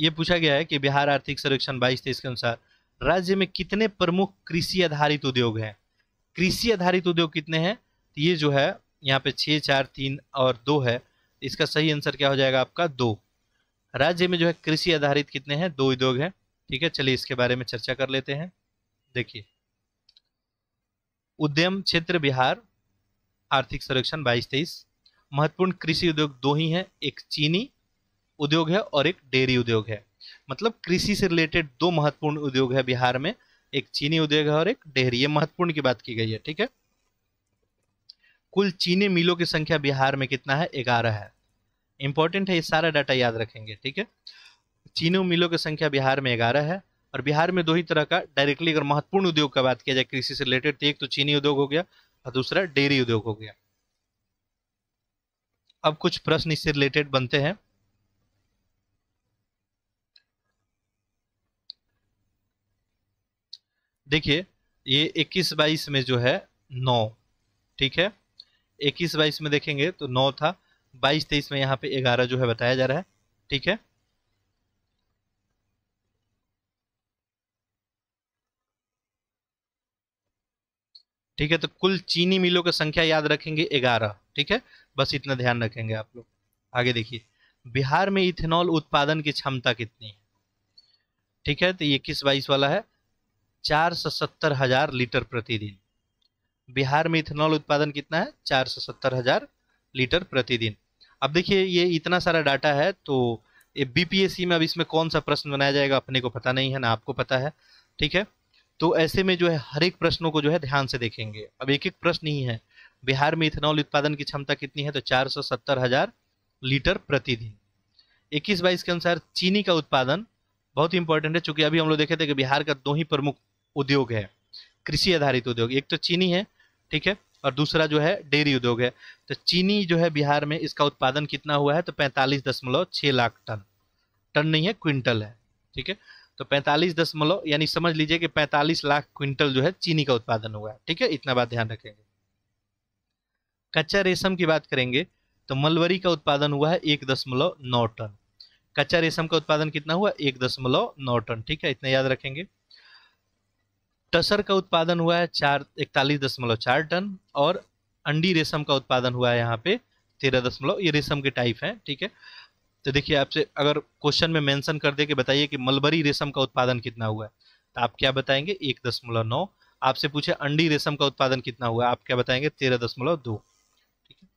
ये पूछा गया है कि बिहार आर्थिक सर्वेक्षण बाईस तेईस के अनुसार राज्य में कितने प्रमुख कृषि आधारित उद्योग हैं कृषि आधारित उद्योग कितने हैं तो ये जो है यहाँ पे छः चार तीन और दो है इसका सही आंसर क्या हो जाएगा आपका दो राज्य में जो है कृषि आधारित कितने हैं दो उद्योग हैं ठीक है चलिए इसके बारे में चर्चा कर लेते हैं देखिए उद्यम क्षेत्र बिहार आर्थिक संरक्षण बाईस तेईस महत्वपूर्ण कृषि उद्योग दो ही हैं एक चीनी उद्योग है और एक डेयरी उद्योग है मतलब कृषि से रिलेटेड दो महत्वपूर्ण उद्योग है बिहार में एक चीनी उद्योग है और एक डेयरी ये महत्वपूर्ण की बात की गई है ठीक है कुल चीनी मिलों की संख्या बिहार में कितना है ग्यारह है इंपॉर्टेंट है ये सारा डाटा याद रखेंगे ठीक है चीनी मिलों की संख्या बिहार में ग्यारह है और बिहार में दो ही तरह का डायरेक्टली अगर महत्वपूर्ण उद्योग का बात किया जाए कृषि से रिलेटेड तो एक तो चीनी उद्योग हो गया और दूसरा डेयरी उद्योग हो गया अब कुछ प्रश्न इससे रिलेटेड बनते हैं देखिए ये 21 बाईस में जो है नौ ठीक है इक्कीस बाईस में देखेंगे तो नौ था बाईस तेईस में यहाँ पे ग्यारह जो है बताया जा रहा है ठीक है ठीक है तो कुल चीनी मिलों की संख्या याद रखेंगे ग्यारह ठीक है बस इतना ध्यान रखेंगे आप लोग आगे देखिए बिहार में इथेनॉल उत्पादन की क्षमता कितनी है ठीक है तो ये इक्कीस बाईस वाला है चार सौ सत्तर हजार लीटर प्रतिदिन बिहार में इथेनॉल उत्पादन कितना है चार सौ सत्तर हजार लीटर प्रतिदिन अब देखिए ये इतना सारा डाटा है तो ये बीपीएससी में अब इसमें कौन सा प्रश्न बनाया जाएगा अपने को पता नहीं है ना आपको पता है ठीक है तो ऐसे में जो है हर एक प्रश्नों को जो है ध्यान से देखेंगे अब एक एक प्रश्न ही है बिहार में इथेनॉल उत्पादन की क्षमता कितनी है तो चार सौ सत्तर हजार लीटर प्रतिदिन इक्कीस बाईस के अनुसार चीनी का उत्पादन बहुत इंपॉर्टेंट है चूंकि अभी हम लोग देखे थे कि बिहार का दो ही प्रमुख उद्योग है कृषि आधारित उद्योग एक तो चीनी है ठीक है और दूसरा जो है डेयरी उद्योग है तो चीनी जो है बिहार में इसका उत्पादन कितना हुआ है तो पैंतालीस दशमलव छः लाख टन टन नहीं है क्विंटल है ठीक है तो पैंतालीस दशमलव यानी समझ लीजिए कि पैंतालीस लाख क्विंटल जो है चीनी का उत्पादन हुआ है ठीक है इतना बात ध्यान रखेंगे कच्चा रेशम की बात करेंगे तो मलबरी का उत्पादन हुआ है एक दशमलव नौ टन कच्चा रेशम का उत्पादन कितना हुआ एक दशमलव नौ टन ठीक है इतना याद रखेंगे टसर का उत्पादन हुआ है चार इकतालीस दशमलव चार टन और अंडी रेशम का उत्पादन हुआ है यहाँ पे तेरह दशमलव ये रेशम के टाइप है ठीक है तो देखिए आपसे अगर क्वेश्चन में मेंशन कर दे के बताइए कि मलबरी रेशम का उत्पादन कितना हुआ है तो आप क्या बताएंगे एक दशमलव नौ आपसे पूछे अंडी रेशम का उत्पादन कितना हुआ है आप क्या बताएंगे तेरह दशमलव दो ठीक है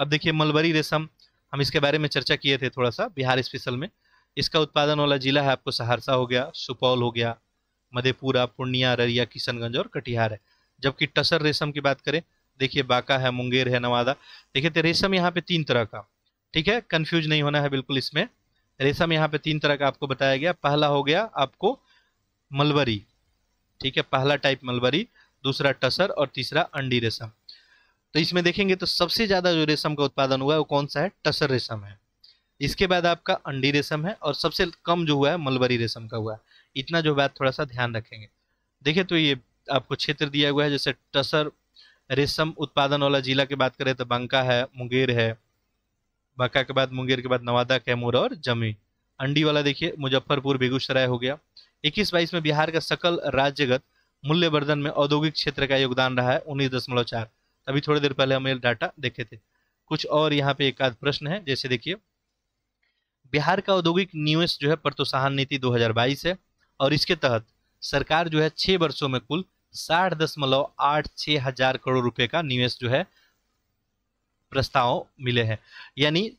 अब देखिए मलबरी रेशम हम इसके बारे में चर्चा किए थे थोड़ा सा बिहार स्पेशल में इसका उत्पादन वाला जिला है आपको सहरसा हो गया सुपौल हो गया मधेपुरा पूर्णिया अररिया किशनगंज और कटिहार है जबकि टसर रेशम की बात करें देखिए बाका है मुंगेर है नवादा देखिए तो रेशम यहाँ पे तीन तरह का ठीक है कन्फ्यूज नहीं होना है बिल्कुल इसमें रेशम यहाँ पे तीन तरह का आपको बताया गया पहला हो गया आपको मलबरी ठीक है पहला टाइप मलबरी दूसरा टसर और तीसरा अंडी रेशम तो इसमें देखेंगे तो सबसे ज़्यादा जो रेशम का उत्पादन हुआ है वो कौन सा है टसर रेशम है इसके बाद आपका अंडी रेशम है और सबसे कम जो हुआ है मलबरी रेशम का हुआ है इतना जो बात थोड़ा सा ध्यान रखेंगे देखिए तो ये आपको क्षेत्र दिया हुआ है जैसे टसर रेशम उत्पादन वाला जिला की बात करें तो बांका है मुंगेर है बांका के बाद मुंगेर के बाद नवादा कैमूर और जमी अंडी वाला देखिए मुजफ्फरपुर बेगूसराय हो गया इक्कीस बाईस में बिहार का सकल राज्यगत मूल्यवर्धन में औद्योगिक क्षेत्र का योगदान रहा है उन्नीस दशमलव चार अभी थोड़ी देर पहले हम ये डाटा देखे थे कुछ और यहाँ पे एक आध प्रश्न है जैसे देखिए बिहार का औद्योगिक निवेश जो है प्रोत्साहन नीति 2022 है और इसके तहत सरकार जो है छह वर्षों में कुल साठ दशमलव आठ छह हजार करोड़ रुपए का निवेश जो है प्रस्ताव मिले हैं यानी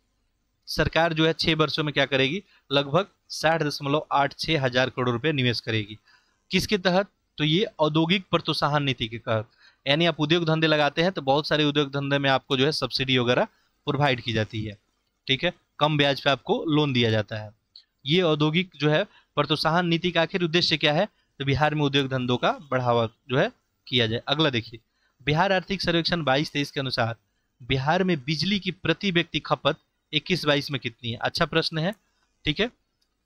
सरकार जो है छह वर्षों में क्या करेगी लगभग साठ दशमलव आठ छह हजार करोड़ रुपए निवेश करेगी किसके तहत तो ये औद्योगिक प्रोत्साहन नीति के तहत यानी आप उद्योग धंधे लगाते हैं तो बहुत सारे उद्योग धंधे में आपको जो है सब्सिडी वगैरह प्रोवाइड की जाती है ठीक है कम ब्याज पे आपको लोन दिया जाता है ये औद्योगिक जो है प्रोत्साहन तो नीति का आखिर उद्देश्य क्या है तो बिहार में उद्योग धंधों का बढ़ावा जो है किया जाए अगला देखिए बिहार आर्थिक सर्वेक्षण बाईस तेईस के अनुसार बिहार में बिजली की प्रति व्यक्ति खपत इक्कीस बाईस में कितनी है अच्छा प्रश्न है ठीक है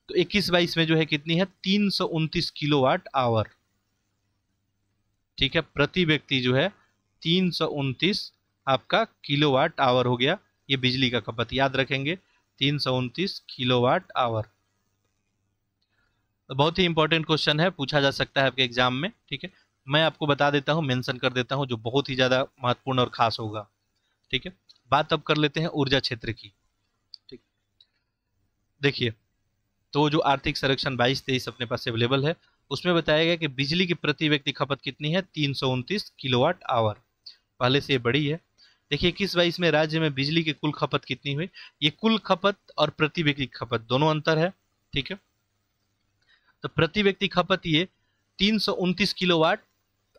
तो इक्कीस बाईस में जो है कितनी है तीन सौ उनतीस वाट आवर ठीक है प्रति व्यक्ति जो है तीन सौ उनतीस आपका किलो वाट आवर हो गया ये बिजली का खपत याद रखेंगे तीन सौ उनतीस वाट आवर तो बहुत ही इंपॉर्टेंट क्वेश्चन है पूछा जा सकता है आपके एग्जाम में ठीक है मैं आपको बता देता हूँ मेंशन कर देता हूँ जो बहुत ही ज़्यादा महत्वपूर्ण और खास होगा ठीक है बात अब कर लेते हैं ऊर्जा क्षेत्र की ठीक देखिए तो जो आर्थिक संरक्षण बाईस तेईस अपने पास अवेलेबल है उसमें बताया गया कि बिजली की प्रति व्यक्ति खपत कितनी है तीन किलोवाट आवर पहले से बड़ी है देखिए इक्कीस बाईस में राज्य में बिजली की कुल खपत कितनी हुई ये कुल खपत और प्रति व्यक्ति खपत दोनों अंतर है ठीक है तो प्रति व्यक्ति खपत ये तीन किलो वाट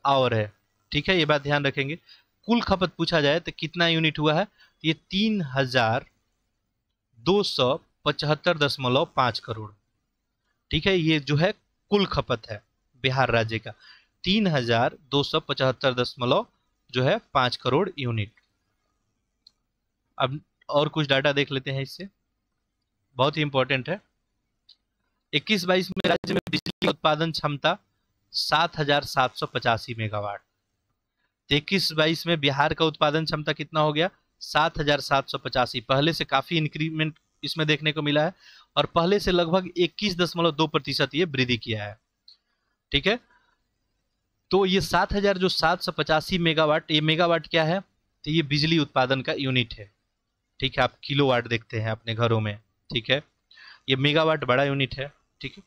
आवर है ठीक है ये बात ध्यान रखेंगे कुल खपत पूछा जाए तो कितना यूनिट हुआ है तो ये तीन हजार दो सौ पचहत्तर दशमलव पाँच करोड़ ठीक है ये जो है कुल खपत है बिहार राज्य का तीन हजार दो सौ पचहत्तर दशमलव जो है पाँच करोड़ यूनिट अब और कुछ डाटा देख लेते हैं इससे बहुत ही इंपॉर्टेंट है इक्कीस बाईस में राज्य में बिजली उत्पादन क्षमता सात हजार सात सौ पचासी मेगावाट तो इक्कीस बाईस में बिहार का उत्पादन क्षमता कितना हो गया सात हजार सात सौ पचासी पहले से काफी इंक्रीमेंट इसमें देखने को मिला है और पहले से लगभग इक्कीस दशमलव दो प्रतिशत ये वृद्धि किया है ठीक है तो ये सात हजार जो सात सौ पचासी मेगावाट ये मेगावाट क्या है तो ये बिजली उत्पादन का यूनिट है ठीक है आप किलो देखते हैं अपने घरों में ठीक है ये मेगावाट बड़ा यूनिट है ठीक है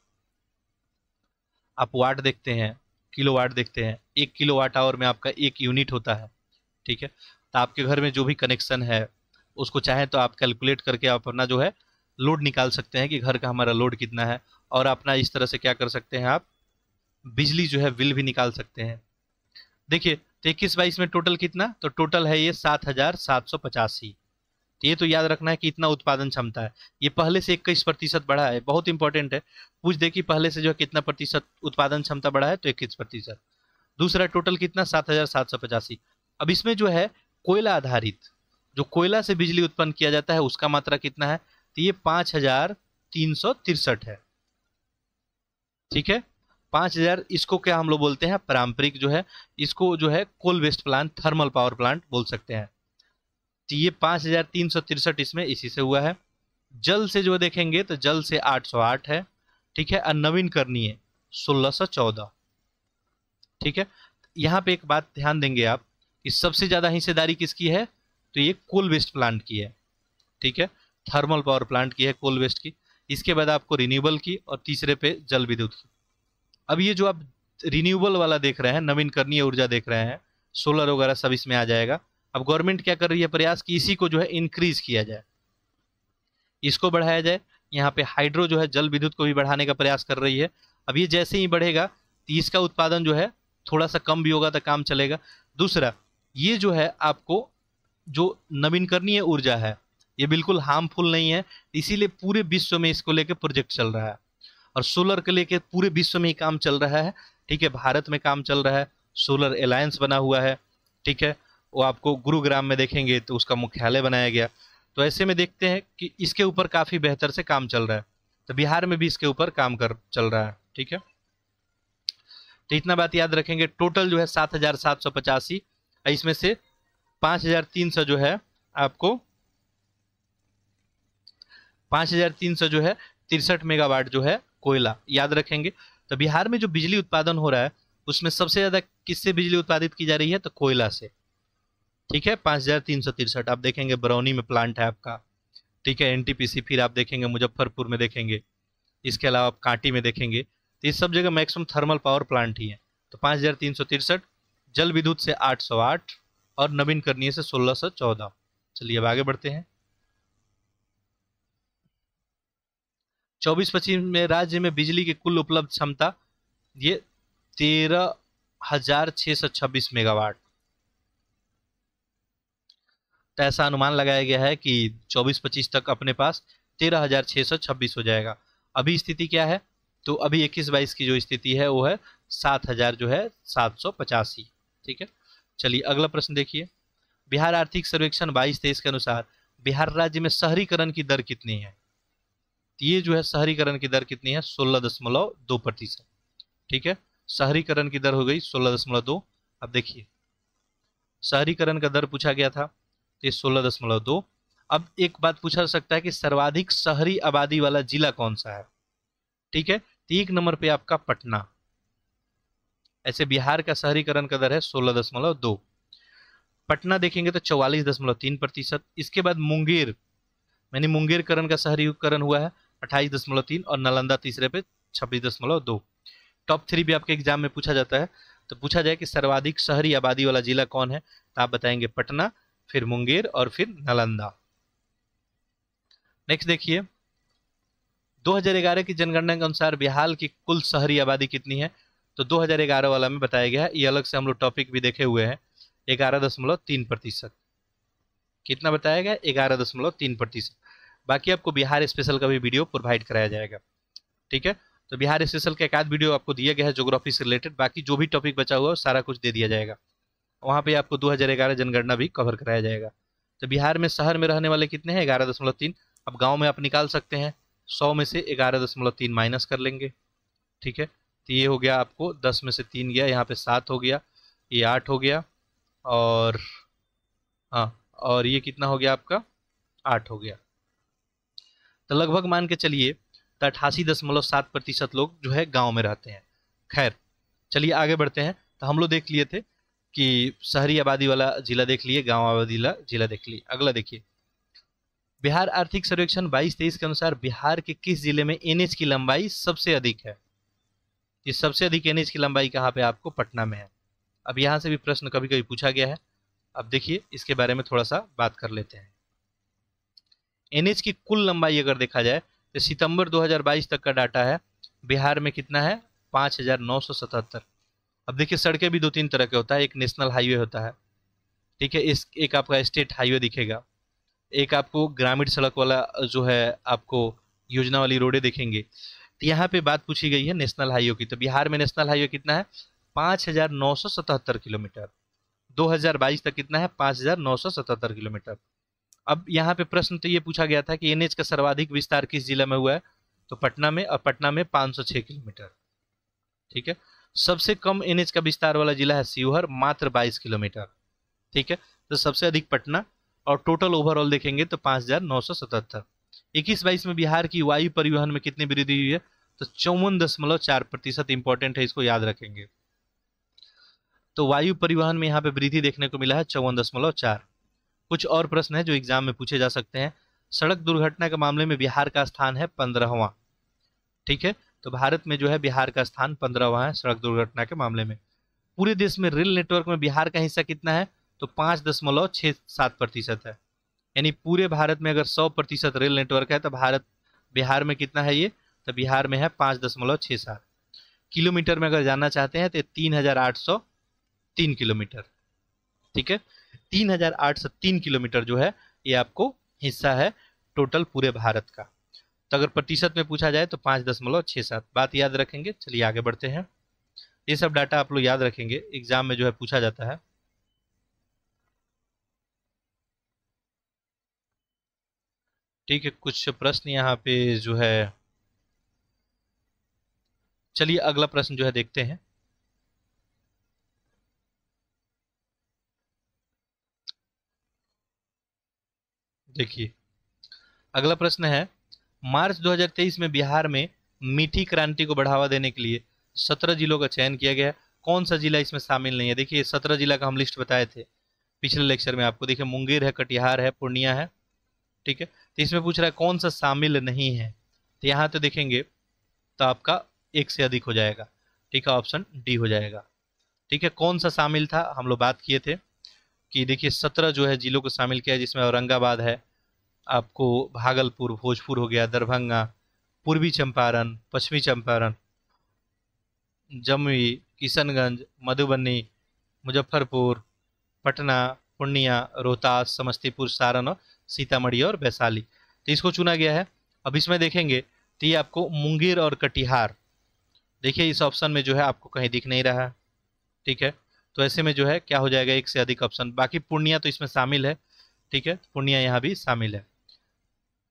आप वाट देखते हैं किलो वाट देखते हैं एक किलो वाट आवर में आपका एक यूनिट होता है ठीक है तो आपके घर में जो भी कनेक्शन है उसको चाहे तो आप कैलकुलेट करके आप अपना जो है लोड निकाल सकते हैं कि घर का हमारा लोड कितना है और अपना इस तरह से क्या कर सकते हैं आप बिजली जो है बिल भी निकाल सकते हैं देखिए तो इक्कीस बाईस में टोटल कितना तो टोटल है ये सात हजार सात सौ पचासी तो ये तो याद रखना है कि इतना उत्पादन क्षमता है ये पहले से इक्कीस प्रतिशत बढ़ा है बहुत इंपॉर्टेंट है पूछ दे कि पहले से जो है कितना प्रतिशत उत्पादन क्षमता बढ़ा है तो इक्कीस प्रतिशत दूसरा टोटल कितना सात हजार सात सौ पचासी अब इसमें जो है कोयला आधारित जो कोयला से बिजली उत्पन्न किया जाता है उसका मात्रा कितना है तो ये पांच हजार तीन सौ तिरसठ है ठीक है पांच हजार इसको क्या हम लोग बोलते हैं पारंपरिक जो है इसको जो है coal waste plant thermal power plant बोल सकते हैं तो ये पाँच हजार तीन सौ तिरसठ इसमें इसी से हुआ है जल से जो देखेंगे तो जल से आठ सौ आठ है ठीक है और नवीन करनी है सोलह सौ चौदह ठीक है यहाँ पे एक बात ध्यान देंगे आप कि सबसे ज़्यादा हिस्सेदारी किसकी है तो ये कोल वेस्ट प्लांट की है ठीक है थर्मल पावर प्लांट की है कोल वेस्ट की इसके बाद आपको रिन्यूएबल की और तीसरे पे जल विद्युत की अब ये जो आप रिन्यूएबल वाला देख रहे हैं नवीन करनीय ऊर्जा देख रहे हैं सोलर वगैरह सब इसमें आ जाएगा अब गवर्नमेंट क्या कर रही है प्रयास कि इसी को जो है इंक्रीज किया जाए इसको बढ़ाया जाए यहाँ पे हाइड्रो जो है जल विद्युत को भी बढ़ाने का प्रयास कर रही है अब ये जैसे ही बढ़ेगा तो इसका उत्पादन जो है थोड़ा सा कम भी होगा तो काम चलेगा दूसरा ये जो है आपको जो नवीनकरणीय ऊर्जा है ये बिल्कुल हार्मफुल नहीं है इसीलिए पूरे विश्व में इसको लेकर प्रोजेक्ट चल रहा है और सोलर के लेके पूरे विश्व में ही काम चल रहा है ठीक है भारत में काम चल रहा है सोलर अलायंस बना हुआ है ठीक है वो आपको गुरुग्राम में देखेंगे तो उसका मुख्यालय बनाया गया तो ऐसे में देखते हैं कि इसके ऊपर काफ़ी बेहतर से काम चल रहा है तो बिहार में भी इसके ऊपर काम कर चल रहा है ठीक है तो इतना बात याद रखेंगे टोटल जो है सात हजार सात सौ पचासी इसमें से पाँच हजार तीन सौ जो है आपको पाँच हजार तीन सौ जो है तिरसठ मेगावाट जो है कोयला याद रखेंगे तो बिहार में जो बिजली उत्पादन हो रहा है उसमें सबसे ज़्यादा किससे बिजली उत्पादित की जा रही है तो कोयला से ठीक है पाँच हज़ार तीन सौ तिरसठ आप देखेंगे बरौनी में प्लांट है आपका ठीक है एनटीपीसी फिर आप देखेंगे मुजफ्फरपुर में देखेंगे इसके अलावा आप कांटी में देखेंगे तो इस सब जगह मैक्सिमम थर्मल पावर प्लांट ही है तो पाँच हज़ार तीन सौ तिरसठ जल विद्युत से आठ सौ आठ और नवीन करनीय से सोलह सौ चौदह चलिए अब आगे बढ़ते हैं चौबीस पच्चीस में राज्य में बिजली की कुल उपलब्ध क्षमता ये तेरह हजार छः सौ छब्बीस मेगावाट तो ऐसा अनुमान लगाया गया है कि 24-25 तक अपने पास तेरह हजार सौ छब्बीस हो जाएगा अभी स्थिति क्या है तो अभी इक्कीस बाईस की जो स्थिति है वो है सात हजार जो है सात सौ पचासी ठीक है चलिए अगला प्रश्न देखिए बिहार आर्थिक सर्वेक्षण बाईस तेईस के अनुसार बिहार राज्य में शहरीकरण की दर कितनी है तो ये जो है शहरीकरण की दर कितनी है सोलह दशमलव दो प्रतिशत ठीक है शहरीकरण की दर हो गई सोलह दशमलव दो अब देखिए शहरीकरण का दर पूछा गया था ये सोलह दशमलव दो अब एक बात पूछा सकता है कि सर्वाधिक शहरी आबादी वाला जिला कौन सा है ठीक है तो एक नंबर पे आपका पटना ऐसे बिहार का शहरीकरण का दर है सोलह दशमलव दो पटना देखेंगे तो चौवालीस दशमलव तीन प्रतिशत इसके बाद मुंगेर मैंने मुंगेरकरण का शहरीकरण हुआ है अट्ठाईस दशमलव तीन और नालंदा तीसरे पे छब्बीस दशमलव दो टॉप थ्री भी आपके एग्जाम में पूछा जाता है तो पूछा जाए कि सर्वाधिक शहरी आबादी वाला जिला कौन है तो आप बताएंगे पटना फिर मुंगेर और फिर नालंदा नेक्स्ट देखिए 2011 की जनगणना के अनुसार बिहार की कुल शहरी आबादी कितनी है तो 2011 वाला में बताया गया है ये अलग से हम लोग टॉपिक भी देखे हुए हैं ग्यारह दशमलव तीन प्रतिशत कितना बताया गया ग्यारह दशमलव तीन प्रतिशत बाकी आपको बिहार स्पेशल का भी वीडियो प्रोवाइड कराया जाएगा ठीक है तो बिहार स्पेशल का एक आध वीडियो आपको दिया गया है जोग्राफी से रिलेटेड बाकी जो भी टॉपिक बचा हुआ है सारा कुछ दे दिया जाएगा वहाँ पे आपको 2011 जनगणना भी कवर कराया जाएगा तो बिहार में शहर में रहने वाले कितने हैं ग्यारह दशमलव तीन अब गाँव में आप निकाल सकते हैं सौ में से ग्यारह दशमलव तीन माइनस कर लेंगे ठीक है तो ये हो गया आपको दस में से तीन गया यहाँ पे सात हो गया ये आठ हो गया और हाँ और ये कितना हो गया आपका आठ हो गया तो लगभग मान के चलिए तो अठासी दशमलव सात प्रतिशत लोग जो है गाँव में रहते हैं खैर चलिए आगे बढ़ते हैं तो हम लोग देख लिए थे कि शहरी आबादी वाला जिला देख लिए गांव आबादी वाला जिला देख लिए अगला देखिए बिहार आर्थिक सर्वेक्षण बाईस तेईस के अनुसार बिहार के किस जिले में एनएच की लंबाई सबसे अधिक है ये सबसे अधिक एनएच की लंबाई कहाँ पे आपको पटना में है अब यहाँ से भी प्रश्न कभी कभी पूछा गया है अब देखिए इसके बारे में थोड़ा सा बात कर लेते हैं एनएच की कुल लंबाई अगर देखा जाए तो सितंबर 2022 तक का डाटा है बिहार में कितना है पाँच हज़ार नौ सौ सतहत्तर अब देखिए सड़कें भी दो तीन तरह के होता है एक नेशनल हाईवे होता है ठीक है इस एक आपका स्टेट हाईवे दिखेगा एक आपको ग्रामीण सड़क वाला जो है आपको योजना वाली रोडें देखेंगे तो यहाँ पे बात पूछी गई है नेशनल हाईवे की तो बिहार में नेशनल हाईवे कितना है पाँच हजार नौ सौ सतहत्तर किलोमीटर बाईस तक कितना है सतहत्तर किलोमीटर अब यहाँ पे प्रश्न तो ये पूछा गया था कि एनएच का सर्वाधिक विस्तार किस जिला में हुआ है तो पटना में और पटना में 506 किलोमीटर ठीक है सबसे कम एनएच का विस्तार वाला जिला है शिवहर मात्र 22 किलोमीटर ठीक है तो सबसे अधिक पटना और टोटल ओवरऑल देखेंगे तो पाँच हजार नौ सौ सतहत्तर इक्कीस बाईस में बिहार की वायु परिवहन में कितनी वृद्धि हुई है तो चौवन दशमलव चार प्रतिशत इंपॉर्टेंट है इसको याद रखेंगे तो वायु परिवहन में यहाँ पे वृद्धि देखने को मिला है चौवन दशमलव चार कुछ और प्रश्न है जो एग्जाम में पूछे जा सकते हैं सड़क दुर्घटना के मामले में बिहार का स्थान है पंद्रहवा ठीक है तो भारत में जो है बिहार का स्थान पंद्रहवा है सड़क दुर्घटना के मामले में पूरे देश में रेल नेटवर्क में बिहार का हिस्सा कितना है तो पाँच दशमलव छः सात प्रतिशत है यानी पूरे भारत में अगर सौ प्रतिशत रेल नेटवर्क है तो भारत बिहार में कितना है ये तो बिहार में है पाँच दशमलव छः सात किलोमीटर में अगर जानना चाहते हैं तो तीन हजार आठ सौ तीन किलोमीटर ठीक है तीन हजार आठ सौ तीन किलोमीटर जो है ये आपको हिस्सा है टोटल पूरे भारत का तो अगर प्रतिशत में पूछा जाए तो पाँच दशमलव छः सात बात याद रखेंगे चलिए आगे बढ़ते हैं ये सब डाटा आप लोग याद रखेंगे एग्जाम में जो है पूछा जाता है ठीक है कुछ प्रश्न यहाँ पे जो है चलिए अगला प्रश्न जो है देखते हैं देखिए अगला प्रश्न है मार्च 2023 में बिहार में मीठी क्रांति को बढ़ावा देने के लिए सत्रह जिलों का चयन किया गया कौन सा जिला इसमें शामिल नहीं है देखिए सत्रह जिला का हम लिस्ट बताए थे पिछले लेक्चर में आपको देखिए मुंगेर है कटिहार है पूर्णिया है ठीक है तो इसमें पूछ रहा है कौन सा शामिल नहीं है तो यहाँ तो देखेंगे तो आपका एक से अधिक हो जाएगा ठीक है ऑप्शन डी हो जाएगा ठीक है कौन सा शामिल था हम लोग बात किए थे कि देखिए सत्रह जो है जिलों को शामिल किया है जिसमें औरंगाबाद है आपको भागलपुर भोजपुर हो गया दरभंगा पूर्वी चंपारण पश्चिमी चंपारण जमुई किशनगंज मधुबनी मुजफ्फरपुर पटना पूर्णिया रोहतास समस्तीपुर सारण और सीतामढ़ी और वैशाली तो इसको चुना गया है अब इसमें देखेंगे तो ये आपको मुंगेर और कटिहार देखिए इस ऑप्शन में जो है आपको कहीं दिख नहीं रहा है ठीक है तो ऐसे में जो है क्या हो जाएगा एक से अधिक ऑप्शन बाकी पूर्णिया तो इसमें शामिल है ठीक है पूर्णिया यहाँ भी शामिल है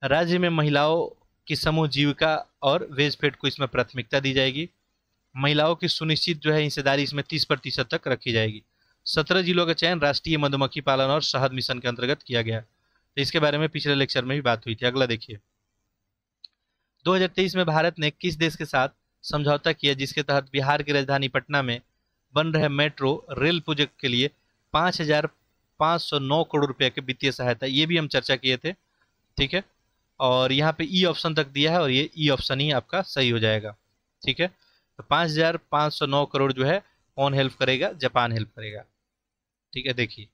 राज्य में महिलाओं की समूह जीविका और वेज फेड को इसमें प्राथमिकता दी जाएगी महिलाओं की सुनिश्चित जो है हिस्सेदारी इसमें तीस प्रतिशत तक रखी जाएगी सत्रह जिलों का चयन राष्ट्रीय मधुमक्खी पालन और शहद मिशन के अंतर्गत किया गया तो इसके बारे में पिछले लेक्चर में भी बात हुई थी अगला देखिए 2023 में भारत ने किस देश के साथ समझौता किया जिसके तहत बिहार की राजधानी पटना में बन रहे मेट्रो रेल प्रोजेक्ट के लिए पाँच हजार पाँच सौ नौ करोड़ रुपये की वित्तीय सहायता ये भी हम चर्चा किए थे ठीक है और यहाँ पे ई e ऑप्शन तक दिया है और ये ई e ऑप्शन ही आपका सही हो जाएगा ठीक है तो पाँच हजार पाँच सौ नौ करोड़ जो है कौन हेल्प करेगा जापान हेल्प करेगा ठीक है देखिए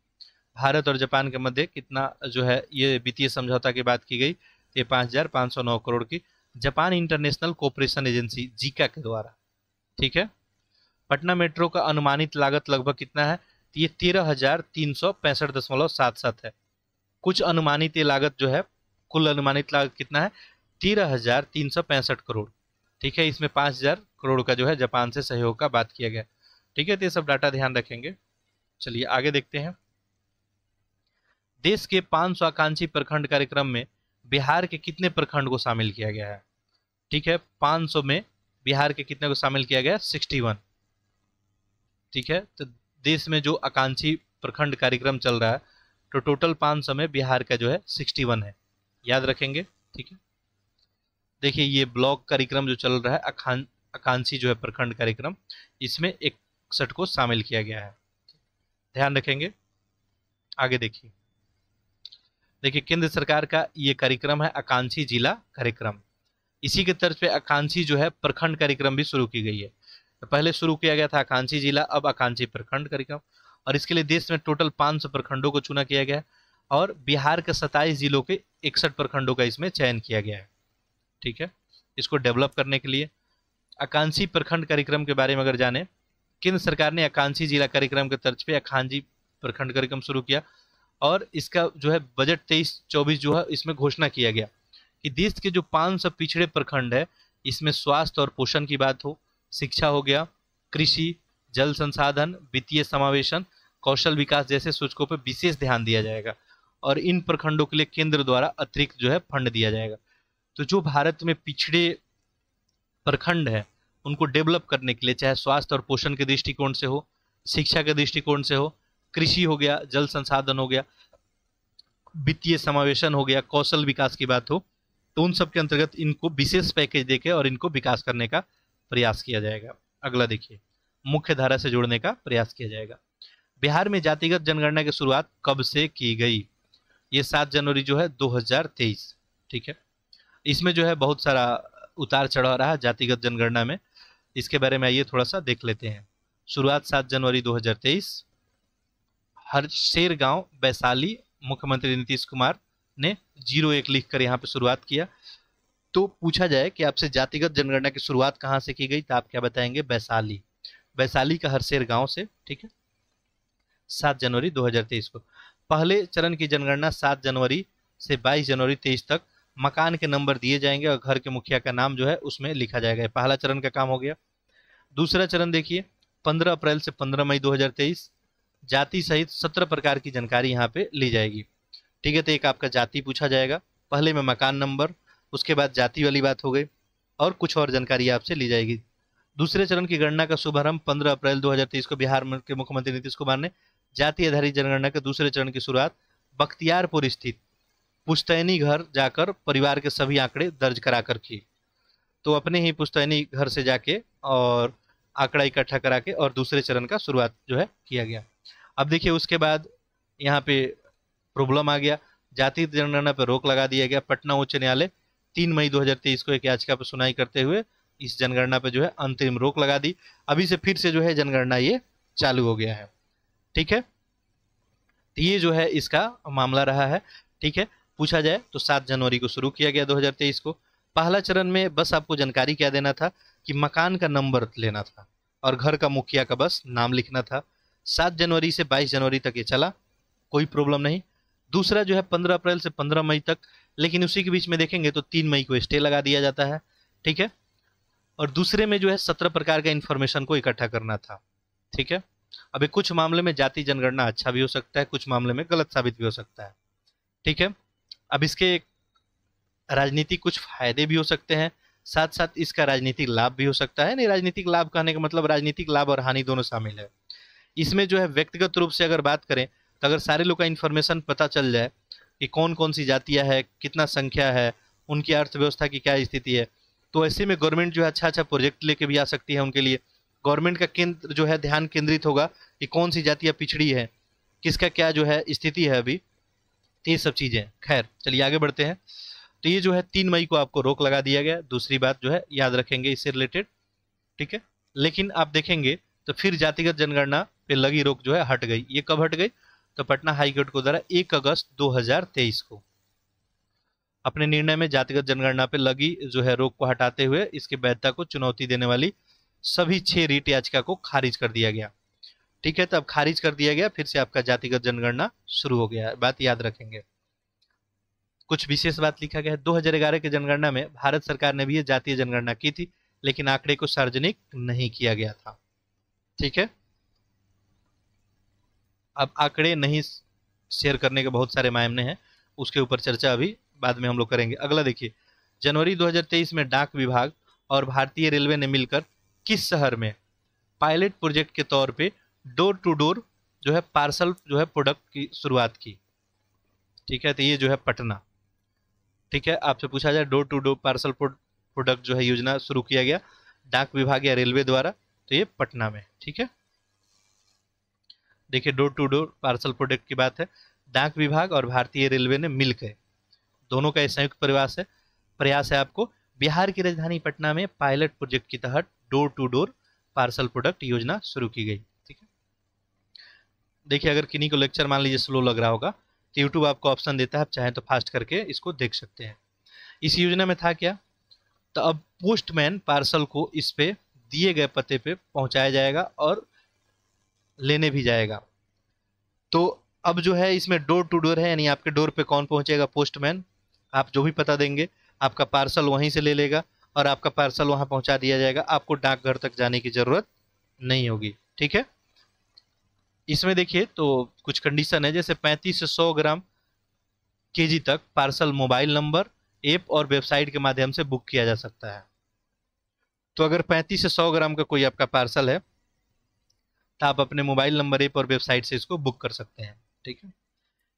भारत और जापान के मध्य कितना जो है ये वित्तीय समझौता की बात की गई ये पाँच हजार पाँच सौ नौ करोड़ की Japan International Cooperation Agency JICA के द्वारा ठीक है पटना मेट्रो का अनुमानित लागत लगभग कितना है ये तेरह हजार तीन सौ पैंसठ दशमलव सात सात है कुछ अनुमानित ये लागत जो है कुल अनुमानित लागत कितना है तेरह हजार तीन सौ पैंसठ करोड़ ठीक है इसमें पाँच हजार करोड़ का जो है जापान से सहयोग का बात किया गया ठीक है तो ये सब डाटा ध्यान रखेंगे चलिए आगे देखते हैं देश के पांच सौ आकांक्षी प्रखंड कार्यक्रम में बिहार के कितने प्रखंड को शामिल किया गया है ठीक है 500 में बिहार के कितने को शामिल किया गया 61 ठीक है तो देश में जो आकांक्षी प्रखंड कार्यक्रम चल रहा है तो टोटल 500 में बिहार का जो है 61 है याद रखेंगे ठीक है देखिए ये ब्लॉक कार्यक्रम जो चल रहा है अखान अकांक्षी जो है प्रखंड कार्यक्रम इसमें इकसठ को शामिल किया गया है ध्यान रखेंगे आगे देखिए देखिए केंद्र सरकार का ये कार्यक्रम है आकांक्षी जिला कार्यक्रम इसी के तर्ज पे आकांक्षी जो है प्रखंड कार्यक्रम भी शुरू की गई है तो पहले शुरू किया गया था आकांक्षी जिला अब आकांक्षी प्रखंड कार्यक्रम और इसके लिए देश में टोटल 500 प्रखंडों को चुना किया गया है और बिहार के सत्ताईस जिलों के इकसठ प्रखंडों का इसमें चयन किया गया है ठीक है इसको डेवलप करने के लिए आकांक्षी प्रखंड कार्यक्रम के बारे में अगर जाने केंद्र सरकार ने आकांक्षी जिला कार्यक्रम के तर्ज पे आकांक्षी प्रखंड कार्यक्रम शुरू किया और इसका जो है बजट तेईस चौबीस जो है इसमें घोषणा किया गया कि देश के जो पाँच सौ पिछड़े प्रखंड है इसमें स्वास्थ्य और पोषण की बात हो शिक्षा हो गया कृषि जल संसाधन वित्तीय समावेशन कौशल विकास जैसे सूचकों पर विशेष ध्यान दिया जाएगा और इन प्रखंडों के लिए केंद्र द्वारा अतिरिक्त जो है फंड दिया जाएगा तो जो भारत में पिछड़े प्रखंड है उनको डेवलप करने के लिए चाहे स्वास्थ्य और पोषण के दृष्टिकोण से हो शिक्षा के दृष्टिकोण से हो कृषि हो गया जल संसाधन हो गया वित्तीय समावेशन हो गया कौशल विकास की बात हो तो उन सब के अंतर्गत इनको विशेष पैकेज देके और इनको विकास करने का प्रयास किया जाएगा अगला देखिए मुख्य धारा से जोड़ने का प्रयास किया जाएगा बिहार में जातिगत जनगणना की शुरुआत कब से की गई ये सात जनवरी जो है 2023 ठीक है इसमें जो है बहुत सारा उतार चढ़ाव रहा जातिगत जनगणना में इसके बारे में आइए थोड़ा सा देख लेते हैं शुरुआत सात जनवरी 2023 हर शेर गांव वैशाली मुख्यमंत्री नीतीश कुमार ने जीरो एक लिख कर यहाँ पे शुरुआत किया तो पूछा जाए कि आपसे जातिगत जनगणना की शुरुआत कहाँ से की गई तो आप क्या बताएंगे वैशाली वैशाली का हर शेर गांव से ठीक है सात जनवरी 2023 को पहले चरण की जनगणना सात जनवरी से बाईस जनवरी तेईस तक मकान के नंबर दिए जाएंगे और घर के मुखिया का नाम जो है उसमें लिखा जाएगा पहला चरण का काम हो गया दूसरा चरण देखिए 15 अप्रैल से 15 मई 2023 जाति सहित 17 प्रकार की जानकारी यहाँ पे ली जाएगी ठीक है तो एक आपका जाति पूछा जाएगा पहले में मकान नंबर उसके बाद जाति वाली बात हो गई और कुछ और जानकारी आपसे ली जाएगी दूसरे चरण की गणना का शुभारंभ 15 अप्रैल 2023 को बिहार के मुख्यमंत्री नीतीश कुमार ने जाति आधारित जनगणना के दूसरे चरण की शुरुआत बख्तियारपुर स्थित पुश्तैनी घर जाकर परिवार के सभी आंकड़े दर्ज करा कर की तो अपने ही पुश्तैनी घर से जाके और आंकड़ा इकट्ठा करा के और दूसरे चरण का शुरुआत जो है किया गया अब देखिए उसके बाद यहाँ पे प्रॉब्लम आ गया जाति जनगणना पर रोक लगा दिया गया पटना उच्च न्यायालय तीन मई 2023 को एक याचिका पर सुनाई करते हुए इस जनगणना पर जो है अंतरिम रोक लगा दी अभी से फिर से जो है जनगणना ये चालू हो गया है ठीक है ये जो है इसका मामला रहा है ठीक है पूछा जाए तो सात जनवरी को शुरू किया गया 2023 को पहला चरण में बस आपको जानकारी क्या देना था कि मकान का नंबर लेना था और घर का मुखिया का बस नाम लिखना था सात जनवरी से बाईस जनवरी तक ये चला कोई प्रॉब्लम नहीं दूसरा जो है पंद्रह अप्रैल से पंद्रह मई तक लेकिन उसी के बीच में देखेंगे तो तीन मई को स्टे लगा दिया जाता है ठीक है और दूसरे में जो है सत्रह प्रकार का इन्फॉर्मेशन को इकट्ठा करना था ठीक है अभी कुछ मामले में जाति जनगणना अच्छा भी हो सकता है कुछ मामले में गलत साबित भी हो सकता है ठीक है अब इसके राजनीतिक कुछ फायदे भी हो सकते हैं साथ साथ इसका राजनीतिक लाभ भी हो सकता है नहीं राजनीतिक लाभ कहने का मतलब राजनीतिक लाभ और हानि दोनों शामिल है इसमें जो है व्यक्तिगत रूप से अगर बात करें तो अगर सारे लोग का इन्फॉर्मेशन पता चल जाए कि कौन कौन सी जातियाँ है कितना संख्या है उनकी अर्थव्यवस्था की क्या स्थिति है तो ऐसे में गवर्नमेंट जो है अच्छा अच्छा प्रोजेक्ट लेके भी आ सकती है उनके लिए गवर्नमेंट का केंद्र जो है ध्यान केंद्रित होगा कि कौन सी जातियाँ पिछड़ी है किसका क्या जो है स्थिति है अभी तो ये सब चीज़ें खैर चलिए आगे बढ़ते हैं तो ये जो है तीन मई को आपको रोक लगा दिया गया दूसरी बात जो है याद रखेंगे इससे रिलेटेड ठीक है लेकिन आप देखेंगे तो फिर जातिगत जनगणना पे लगी रोक जो है हट गई ये कब हट गई तो पटना हाईकोर्ट को द्वारा एक अगस्त तेईस को अपने निर्णय में जातिगत जनगणना पे लगी जो है रोक को हटाते हुए इसके वैधता को चुनौती देने वाली सभी छह रीट याचिका को खारिज कर दिया गया ठीक है तो अब खारिज कर दिया गया फिर से आपका जातिगत जनगणना शुरू हो गया बात याद रखेंगे कुछ विशेष बात लिखा गया है ग्यारह के जनगणना में भारत सरकार ने भी जातीय जनगणना की थी लेकिन आंकड़े को सार्वजनिक नहीं किया गया था ठीक है अब आंकड़े नहीं शेयर करने के बहुत सारे मायने हैं उसके ऊपर चर्चा अभी बाद में हम लोग करेंगे अगला देखिए जनवरी 2023 में डाक विभाग और भारतीय रेलवे ने मिलकर किस शहर में पायलट प्रोजेक्ट के तौर पे डोर टू डोर जो है पार्सल जो है प्रोडक्ट की शुरुआत की ठीक है तो ये जो है पटना ठीक है आपसे पूछा जाए door to door parcel product जो है योजना शुरू किया गया डाक विभाग या रेलवे द्वारा तो ये पटना में ठीक है देखिए door to door parcel product की बात है डाक विभाग और भारतीय रेलवे ने मिलकर दोनों का संयुक्त प्रयास है प्रयास है आपको बिहार की राजधानी पटना में पायलट प्रोजेक्ट के तहत door to door parcel product योजना शुरू की गई ठीक है देखिए अगर किन्हीं को लेक्चर मान लीजिए स्लो लग रहा होगा तो यूट्यूब आपको ऑप्शन देता है आप चाहें तो फास्ट करके इसको देख सकते हैं इस योजना में था क्या तो अब पोस्टमैन पार्सल को इस पे दिए गए पते पे पहुंचाया जाएगा और लेने भी जाएगा तो अब जो है इसमें डोर टू डोर है यानी आपके डोर पे कौन पहुंचेगा पोस्टमैन आप जो भी पता देंगे आपका पार्सल वहीं से ले लेगा और आपका पार्सल वहाँ पहुँचा दिया जाएगा आपको डाकघर तक जाने की ज़रूरत नहीं होगी ठीक है इसमें देखिए तो कुछ कंडीशन है जैसे पैंतीस से सौ ग्राम केजी तक पार्सल मोबाइल नंबर ऐप और वेबसाइट के माध्यम से बुक किया जा सकता है तो अगर पैंतीस से सौ ग्राम का कोई आपका पार्सल है तो आप अपने मोबाइल नंबर ऐप और वेबसाइट से इसको बुक कर सकते हैं ठीक है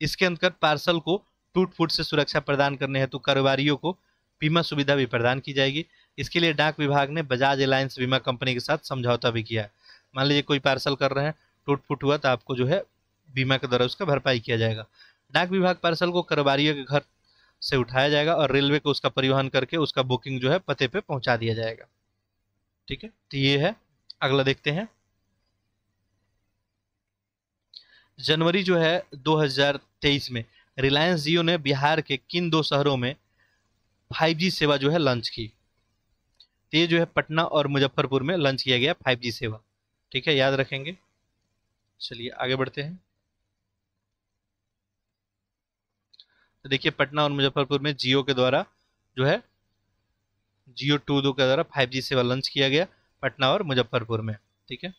इसके अंतर्गत पार्सल को टूट फूट से सुरक्षा प्रदान करने हेतु कारोबारियों को बीमा सुविधा भी प्रदान की जाएगी इसके लिए डाक विभाग ने बजाज एलायंस बीमा कंपनी के साथ समझौता भी किया मान लीजिए कोई पार्सल कर रहे हैं टूट फूट हुआ तो आपको जो है बीमा के द्वारा उसका भरपाई किया जाएगा डाक विभाग पार्सल को कारोबारियों के घर से उठाया जाएगा और रेलवे को उसका परिवहन करके उसका बुकिंग जो है पते पे पहुंचा दिया जाएगा ठीक है तो ये है अगला देखते हैं जनवरी जो है 2023 में रिलायंस जियो ने बिहार के किन दो शहरों में जी सेवा जो है लॉन्च की तो ये जो है पटना और मुजफ्फरपुर में लॉन्च किया गया जी सेवा ठीक है याद रखेंगे चलिए आगे बढ़ते हैं तो देखिए पटना और मुजफ्फरपुर में जियो के द्वारा जो है जियो टू दो के द्वारा जी सेवा लॉन्च किया गया पटना और मुजफ्फरपुर में ठीक है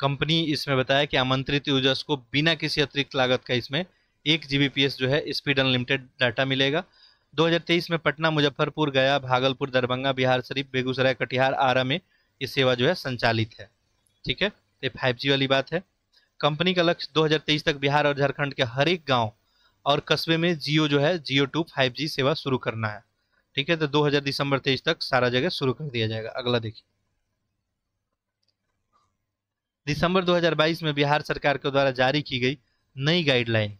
कंपनी इसमें बताया कि आमंत्रित यूजर्स को बिना किसी अतिरिक्त लागत का इसमें एक जीबीपीएस जो है स्पीड अनलिमिटेड डाटा मिलेगा 2023 में पटना मुजफ्फरपुर गया भागलपुर दरभंगा बिहार शरीफ बेगूसराय कटिहार आरा में ये सेवा जो है संचालित है ठीक है ये फाइव जी वाली बात है कंपनी का लक्ष्य 2023 तक बिहार और झारखंड के हर एक गाँव और कस्बे में जियो जो है जियो टू फाइव सेवा शुरू करना है ठीक है तो दो दिसंबर तेईस तक सारा जगह शुरू कर दिया जाएगा अगला देखिए दिसंबर 2022 में बिहार सरकार के द्वारा जारी की गई नई गाइडलाइन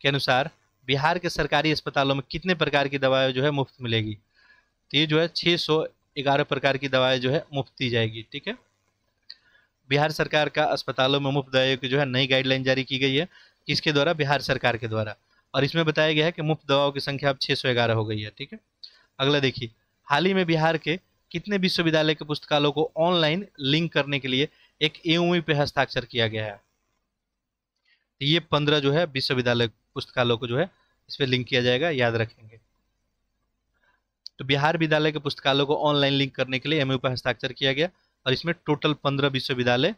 के अनुसार बिहार के सरकारी अस्पतालों में कितने प्रकार की दवाएं जो है मुफ्त मिलेगी तो ये जो है छः सौ ग्यारह प्रकार की दवाएं जो है मुफ्त दी जाएगी ठीक है बिहार सरकार का अस्पतालों में मुफ्त दवाइयों की जो है नई गाइडलाइन जारी की गई है किसके द्वारा बिहार सरकार के द्वारा और इसमें बताया गया है कि मुफ्त दवाओं की संख्या अब छः हो गई है ठीक है अगला देखिए हाल ही में बिहार के कितने विश्वविद्यालय के पुस्तकालयों को ऑनलाइन लिंक करने के लिए एक एओई पे हस्ताक्षर किया गया है तो ये पंद्रह जो है विश्वविद्यालय पुस्तकालय को जो है इस पर लिंक किया जाएगा याद रखेंगे तो बिहार विद्यालय के पुस्तकालय को ऑनलाइन लिंक करने के लिए एमयू पर हस्ताक्षर किया गया और इसमें टोटल पंद्रह विश्वविद्यालय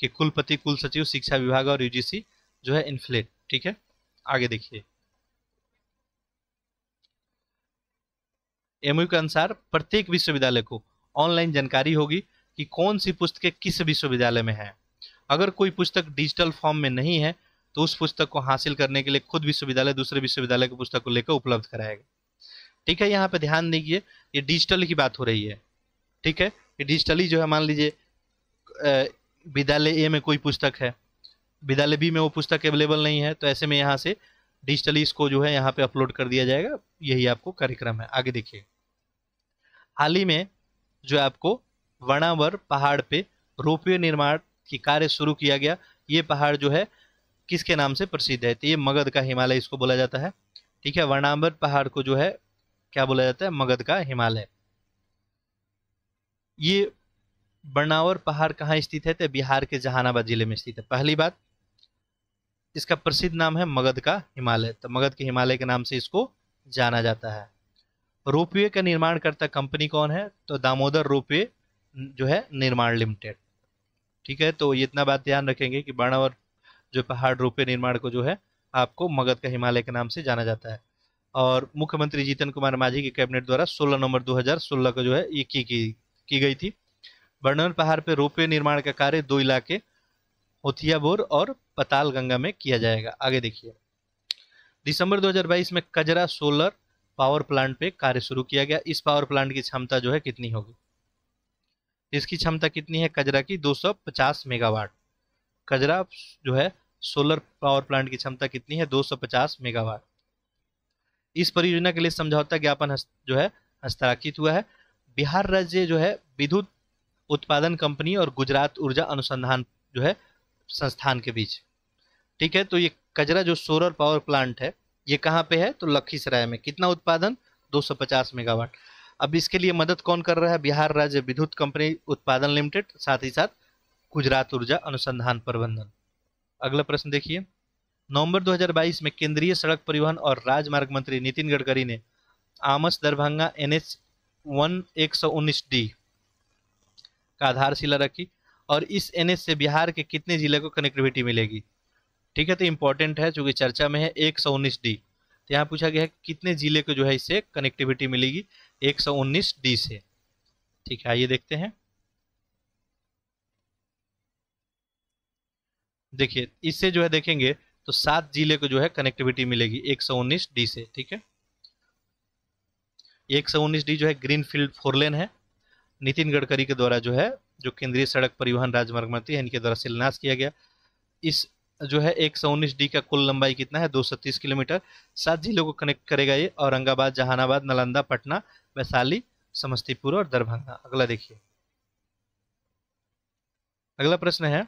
के कुलपति कुल सचिव शिक्षा विभाग और यूजीसी जो है इन्फ्लेट ठीक है आगे देखिए एमयू के अनुसार प्रत्येक विश्वविद्यालय को ऑनलाइन जानकारी होगी कि कौन सी पुस्तकें किस विश्वविद्यालय में है अगर कोई पुस्तक डिजिटल फॉर्म में नहीं है तो उस पुस्तक को हासिल करने के लिए खुद विश्वविद्यालय दूसरे विश्वविद्यालय की पुस्तक को लेकर उपलब्ध कराएगा ठीक है यहाँ पर ध्यान दीजिए ये डिजिटल की बात हो रही है ठीक है ये डिजिटली जो है मान लीजिए विद्यालय ए में कोई पुस्तक है विद्यालय बी में वो पुस्तक अवेलेबल नहीं है तो ऐसे में यहाँ से डिजिटली इसको जो है यहाँ पे अपलोड कर दिया जाएगा यही आपको कार्यक्रम है आगे देखिए हाल ही में जो आपको वणावर पहाड़ पे रोपवे निर्माण की कार्य शुरू किया गया ये पहाड़ जो है किसके नाम से प्रसिद्ध है तो ये मगध का हिमालय इसको बोला जाता है ठीक है वर्णाम्बर पहाड़ को जो है क्या बोला जाता है मगध का हिमालय ये वर्णावर पहाड़ कहाँ स्थित है तो बिहार के जहानाबाद जिले में स्थित है पहली बात इसका प्रसिद्ध नाम है मगध का हिमालय तो मगध के हिमालय के नाम से इसको जाना जाता है रोपवे का निर्माण करता कंपनी कौन है तो दामोदर रोपवे जो है निर्माण लिमिटेड ठीक है तो इतना बात ध्यान रखेंगे कि बाणावर जो पहाड़ रोपे निर्माण को जो है आपको मगध का हिमालय के नाम से जाना जाता है और मुख्यमंत्री जीतन कुमार मांझी की कैबिनेट द्वारा 16 नवंबर 2016 को जो है ये की, की, की गई थी बर्णवन पहाड़ पर रोपे निर्माण का कार्य दो इलाके होथियाबोर और पताल गंगा में किया जाएगा आगे देखिए दिसंबर 2022 में कजरा सोलर पावर प्लांट पे कार्य शुरू किया गया इस पावर प्लांट की क्षमता जो है कितनी होगी जिसकी क्षमता कितनी है कजरा की 250 मेगावाट कजरा जो है सोलर पावर प्लांट की क्षमता कितनी है 250 मेगावाट इस परियोजना के लिए समझौता ज्ञापन जो है हस्ताक्षरित हुआ है बिहार राज्य जो है विद्युत उत्पादन कंपनी और गुजरात ऊर्जा अनुसंधान जो है संस्थान के बीच ठीक है तो ये कजरा जो सोलर पावर प्लांट है ये कहाँ पे है तो लखीसराय में कितना उत्पादन 250 मेगावाट अब इसके लिए मदद कौन कर रहा है बिहार राज्य विद्युत कंपनी उत्पादन लिमिटेड साथ ही साथ गुजरात ऊर्जा अनुसंधान प्रबंधन अगला प्रश्न देखिए नवंबर 2022 में केंद्रीय सड़क परिवहन और राजमार्ग मंत्री नितिन गडकरी ने Amas Darbhanga N H one एक सौ उन्नीस डी का आधारशिला रखी और इस एन से बिहार के कितने जिले को कनेक्टिविटी मिलेगी ठीक है तो इम्पोर्टेंट है चूंकि चर्चा में है एक सौ उन्नीस डी तो यहाँ पूछा गया है कितने जिले को जो है इससे कनेक्टिविटी मिलेगी उन्नीस डी से ठीक है आइए देखते हैं देखिए इससे जो है देखेंगे तो सात जिले को जो है कनेक्टिविटी मिलेगी उन्नीस डी से ठीक है एक डी जो है ग्रीनफील्ड फोर फोरलेन है नितिन गडकरी के द्वारा जो है जो केंद्रीय सड़क परिवहन राजमार्ग मंत्री है इनके द्वारा शिलान्यास किया गया इस जो है एक सौ उन्नीस डी का कुल लंबाई कितना है दो सौ तीस किलोमीटर सात जिलों को कनेक्ट करेगा ये औरंगाबाद जहानाबाद नालंदा पटना वैशाली समस्तीपुर और दरभंगा अगला देखिए अगला प्रश्न है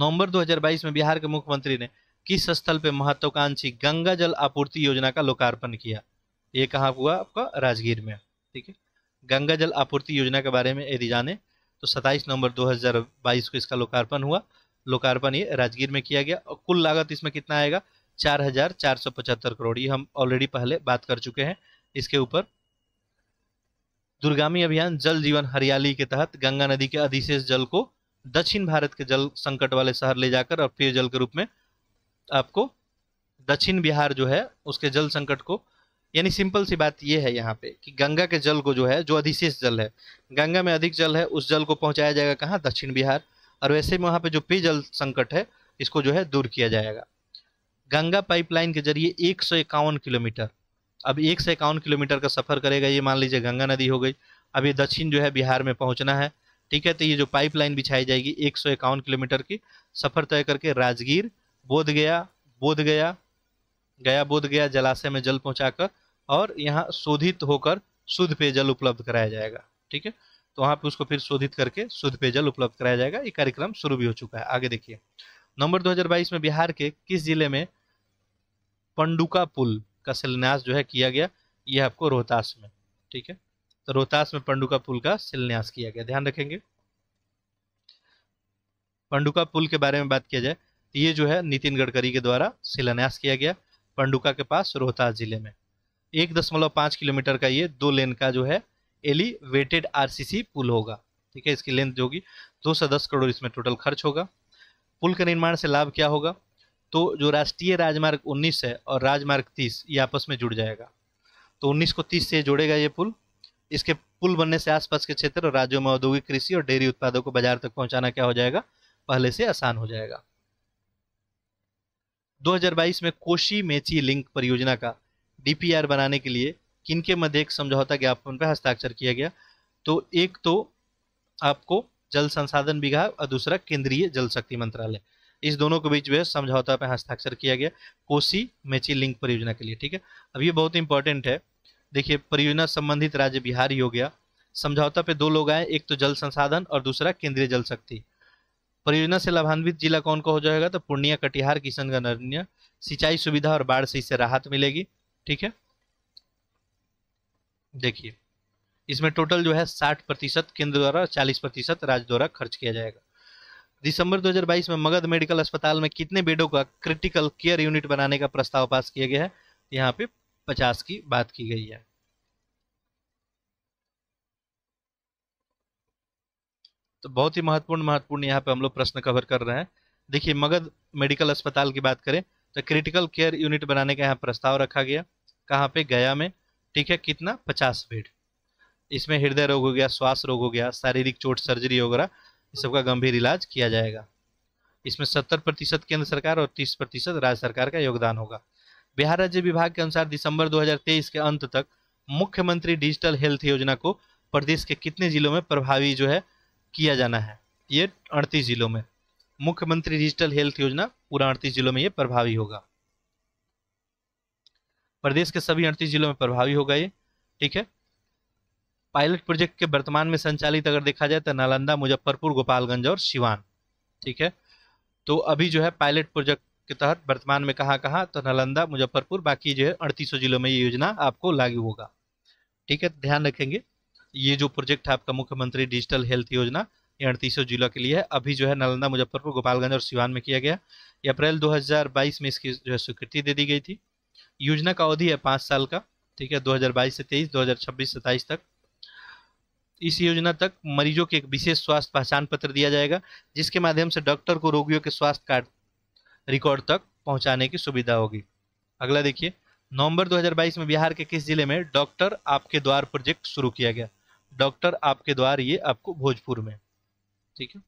नवंबर 2022 में बिहार के मुख्यमंत्री ने किस स्थल पर महत्वाकांक्षी गंगा जल आपूर्ति योजना का लोकार्पण किया ये कहा हुआ आपका राजगीर में ठीक है गंगा जल आपूर्ति योजना के बारे में यदि जाने तो 27 नवंबर 2022 को इसका लोकार्पण हुआ लोकार्पण ये राजगीर में किया गया और कुल लागत इसमें कितना आएगा चार हजार चार सौ पचहत्तर करोड़ ये हम ऑलरेडी पहले बात कर चुके हैं इसके ऊपर दुर्गामी अभियान जल जीवन हरियाली के तहत गंगा नदी के अधिशेष जल को दक्षिण भारत के जल संकट वाले शहर ले जाकर और पेयजल के रूप में आपको दक्षिण बिहार जो है उसके जल संकट को यानी सिंपल सी बात यह है यहाँ पे कि गंगा के जल को जो है जो अधिशेष जल है गंगा में अधिक जल है उस जल को पहुंचाया जाएगा कहाँ दक्षिण बिहार और वैसे में वहाँ पे जो पेयजल संकट है इसको जो है दूर किया जाएगा गंगा पाइपलाइन के जरिए एक किलोमीटर अब एक से इक्यावन किलोमीटर का सफर करेगा ये मान लीजिए गंगा नदी हो गई अब ये दक्षिण जो है बिहार में पहुंचना है ठीक है तो ये जो पाइपलाइन बिछाई जाएगी एक सौ इक्यावन किलोमीटर की सफर तय करके राजगीर बोध गया बोध गया गया बोध गया जलाशय में जल पहुंचाकर और यहाँ शोधित होकर शुद्ध पेयजल उपलब्ध कराया जाएगा ठीक है तो वहां पे उसको फिर शोधित करके शुद्ध पेयजल उपलब्ध कराया जाएगा ये कार्यक्रम शुरू भी हो चुका है आगे देखिए नंबर बाईस में बिहार के किस जिले में पंडुका पुल का शिलान्यास जो है किया गया यह आपको रोहतास में ठीक है तो रोहतास में पंडुका पुल का शिलान्यास किया गया ध्यान रखेंगे पंडुका पुल के बारे में बात किया जाए तो ये जो है नितिन गडकरी के द्वारा शिलान्यास किया गया पंडुका के पास रोहतास जिले में एक दशमलव पाँच किलोमीटर का ये दो लेन का जो है एलिवेटेड आरसीसी पुल होगा ठीक है इसकी लेंथ जो होगी दो सौ दस करोड़ इसमें टोटल खर्च होगा पुल के निर्माण से लाभ क्या होगा तो जो राष्ट्रीय राजमार्ग 19 है और राजमार्ग 30 ये आपस में जुड़ जाएगा तो 19 को 30 से जोड़ेगा ये पुल इसके पुल बनने से आसपास के क्षेत्र और राज्यों में औद्योगिक कृषि और डेयरी उत्पादों को बाजार तक पहुंचाना क्या हो जाएगा पहले से आसान हो जाएगा 2022 में कोशी मेची लिंक परियोजना का डीपीआर बनाने के लिए किनके मध्य एक समझौता ज्ञापन पर हस्ताक्षर किया गया तो एक तो आपको जल संसाधन विभाग और दूसरा केंद्रीय जल शक्ति मंत्रालय इस दोनों के बीच में समझौता पर हस्ताक्षर किया गया कोसी मेची लिंक परियोजना के लिए ठीक है अब ये बहुत इंपॉर्टेंट है देखिए परियोजना संबंधित राज्य बिहार ही हो गया समझौता पे दो लोग आए एक तो जल संसाधन और दूसरा केंद्रीय जल शक्ति परियोजना से लाभान्वित जिला कौन कौन हो जाएगा तो पूर्णिया कटिहार किशनगंज अरण्य सिंचाई सुविधा और बाढ़ से इससे राहत मिलेगी ठीक है देखिए इसमें टोटल जो है साठ प्रतिशत केंद्र द्वारा चालीस प्रतिशत राज्य द्वारा खर्च किया जाएगा दिसंबर 2022 में मगध मेडिकल अस्पताल में कितने बेडों का क्रिटिकल केयर यूनिट बनाने का प्रस्ताव पास किया गया है यहाँ पे 50 की बात की गई है तो बहुत ही महत्वपूर्ण महत्वपूर्ण यहाँ पे हम लोग प्रश्न कवर कर रहे हैं देखिए मगध मेडिकल अस्पताल की बात करें तो क्रिटिकल केयर यूनिट बनाने का यहाँ प्रस्ताव रखा गया कहाँ पे गया में ठीक है कितना पचास बेड इसमें हृदय रोग हो गया श्वास रोग हो गया शारीरिक चोट सर्जरी वगैरह सबका गंभीर इलाज किया जाएगा इसमें सत्तर प्रतिशत केंद्र सरकार और तीस प्रतिशत राज्य सरकार का योगदान होगा बिहार राज्य विभाग के अनुसार दिसंबर 2023 के अंत तक मुख्यमंत्री डिजिटल हेल्थ योजना को प्रदेश के कितने जिलों में प्रभावी जो है किया जाना है ये अड़तीस जिलों में मुख्यमंत्री डिजिटल हेल्थ योजना पूरा अड़तीस जिलों में ये प्रभावी होगा प्रदेश के सभी अड़तीस जिलों में प्रभावी होगा ये ठीक है पायलट प्रोजेक्ट के वर्तमान में संचालित अगर देखा जाए तो नालंदा मुजफ्फरपुर गोपालगंज और सिवान ठीक है तो अभी जो है पायलट प्रोजेक्ट के तहत वर्तमान में कहाँ कहाँ तो नालंदा मुजफ्फरपुर बाकी जो है अड़तीसों जिलों में ये योजना आपको लागू होगा ठीक है ध्यान रखेंगे ये जो प्रोजेक्ट है आपका मुख्यमंत्री डिजिटल हेल्थ योजना ये अड़तीसों जिलों के लिए है अभी जो है नालंदा मुजफ्फरपुर गोपालगंज और सिवान में किया गया अप्रैल 2022 में इसकी जो है स्वीकृति दे दी गई थी योजना का अवधि है पाँच साल का ठीक है 2022 से 23 2026 27 तक इस योजना तक मरीजों के एक विशेष स्वास्थ्य पहचान पत्र दिया जाएगा जिसके माध्यम से डॉक्टर को रोगियों के स्वास्थ्य कार्ड रिकॉर्ड तक पहुंचाने की सुविधा होगी अगला देखिए नवंबर 2022 में बिहार के किस जिले में डॉक्टर आपके द्वार प्रोजेक्ट शुरू किया गया डॉक्टर आपके द्वार ये आपको भोजपुर में ठीक है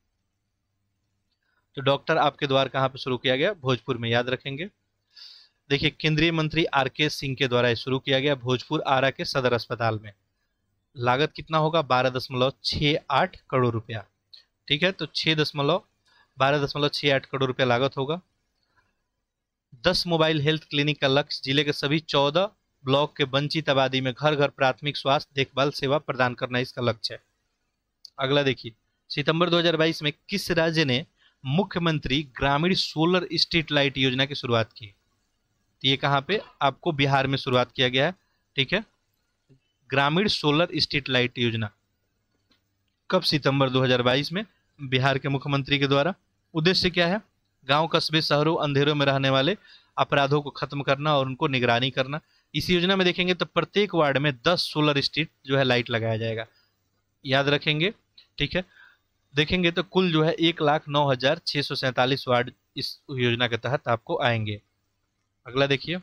तो डॉक्टर आपके द्वार कहाँ पर शुरू किया गया भोजपुर में याद रखेंगे देखिए केंद्रीय मंत्री आर के सिंह के द्वारा शुरू किया गया भोजपुर आरा के सदर अस्पताल में लागत कितना होगा बारह दशमलव छः आठ करोड़ रुपया ठीक है तो छः दशमलव बारह दशमलव छः आठ करोड़ रुपया लागत होगा दस मोबाइल हेल्थ क्लिनिक का लक्ष्य जिले के सभी चौदह ब्लॉक के वंचित आबादी में घर घर प्राथमिक स्वास्थ्य देखभाल सेवा प्रदान करना इसका लक्ष्य है अगला देखिए सितंबर 2022 में किस राज्य ने मुख्यमंत्री ग्रामीण सोलर स्ट्रीट लाइट योजना की शुरुआत की तो ये कहाँ पे आपको बिहार में शुरुआत किया गया है ठीक है ग्रामीण सोलर स्ट्रीट लाइट योजना कब सितंबर 2022 में बिहार के मुख्यमंत्री के द्वारा उद्देश्य क्या है गांव कस्बे शहरों अंधेरों में रहने वाले अपराधों को खत्म करना और उनको निगरानी करना इस योजना में देखेंगे तो प्रत्येक वार्ड में 10 सोलर स्ट्रीट जो है लाइट लगाया जाएगा याद रखेंगे ठीक है देखेंगे तो कुल जो है एक लाख नौ हजार छह सौ सैंतालीस वार्ड इस योजना के तहत आपको आएंगे अगला देखिए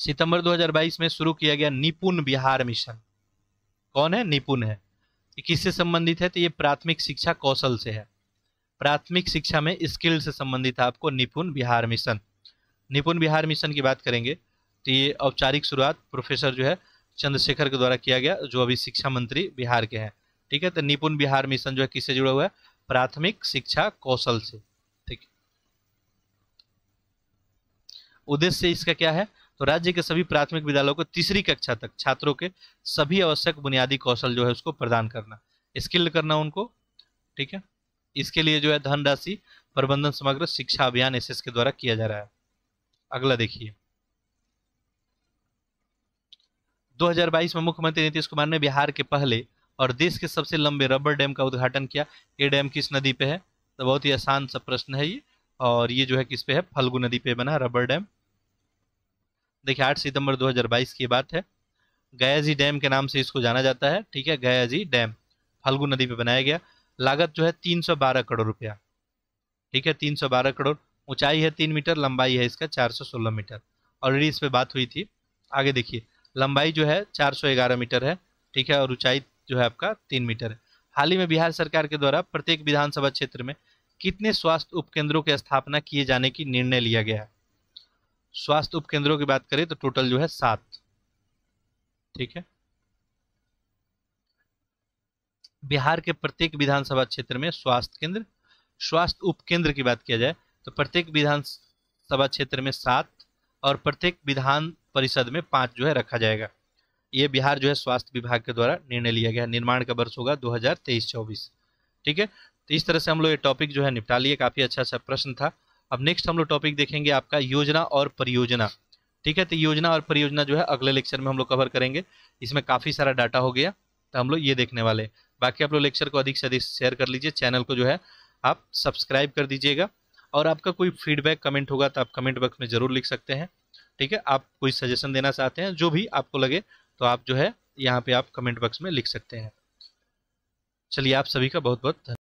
सितंबर 2022 में शुरू किया गया निपुण बिहार मिशन कौन है निपुण है ये किससे संबंधित है तो ये प्राथमिक शिक्षा कौशल से है प्राथमिक शिक्षा में स्किल से संबंधित है आपको निपुण बिहार मिशन निपुण बिहार मिशन की बात करेंगे तो ये औपचारिक शुरुआत प्रोफेसर जो है चंद्रशेखर के द्वारा किया गया जो अभी शिक्षा मंत्री बिहार के हैं ठीक है तो निपुण बिहार मिशन जो है किससे जुड़ा हुआ है प्राथमिक शिक्षा कौशल से ठीक उद्देश्य इसका क्या है तो राज्य के सभी प्राथमिक विद्यालयों को तीसरी कक्षा तक छात्रों के सभी आवश्यक बुनियादी कौशल जो है उसको प्रदान करना स्किल करना उनको ठीक है इसके लिए जो है धनराशि प्रबंधन समग्र शिक्षा अभियान एस के द्वारा किया जा रहा है अगला देखिए 2022 में मुख्यमंत्री नीतीश कुमार ने बिहार के पहले और देश के सबसे लंबे रबर डैम का उद्घाटन किया ये डैम किस नदी पे है तो बहुत ही आसान सा प्रश्न है ये और ये जो है किस पे है फल्गु नदी पे बना रबर डैम देखिए आठ सितंबर 2022 की बात है गयाजी डैम के नाम से इसको जाना जाता है ठीक है गयाजी डैम फल्गु नदी पे बनाया गया लागत जो है 312 करोड़ रुपया ठीक है 312 करोड़ ऊंचाई है तीन मीटर लंबाई है इसका 416 मीटर ऑलरेडी इस पर बात हुई थी आगे देखिए लंबाई जो है ग्यारह मीटर है ठीक है और ऊंचाई जो है आपका तीन मीटर है हाल ही में बिहार सरकार के द्वारा प्रत्येक विधानसभा क्षेत्र में कितने स्वास्थ्य उपकेंद्रों की स्थापना किए जाने की निर्णय लिया गया है स्वास्थ्य उपकेंद्रों की बात करें तो टोटल जो है सात ठीक है बिहार के प्रत्येक विधानसभा क्षेत्र में स्वास्थ्य केंद्र स्वास्थ्य उपकेंद्र की बात किया जाए तो प्रत्येक विधानसभा क्षेत्र में सात और प्रत्येक विधान परिषद में पांच जो है रखा जाएगा ये बिहार जो है स्वास्थ्य विभाग के द्वारा निर्णय लिया गया निर्माण का वर्ष होगा 2023-24 ठीक है तो इस तरह से हम लोग ये टॉपिक जो है निपटा लिए काफी अच्छा अच्छा प्रश्न था अब नेक्स्ट हम लोग टॉपिक देखेंगे आपका योजना और परियोजना ठीक है तो योजना और परियोजना जो है अगले लेक्चर में हम लोग कवर करेंगे इसमें काफ़ी सारा डाटा हो गया तो हम लोग ये देखने वाले बाकी आप लोग लेक्चर को अधिक से अधिक शेयर कर लीजिए चैनल को जो है आप सब्सक्राइब कर दीजिएगा और आपका कोई फीडबैक कमेंट होगा तो आप कमेंट बॉक्स में ज़रूर लिख सकते हैं ठीक है आप कोई सजेशन देना चाहते हैं जो भी आपको लगे तो आप जो है यहाँ पे आप कमेंट बॉक्स में लिख सकते हैं चलिए आप सभी का बहुत बहुत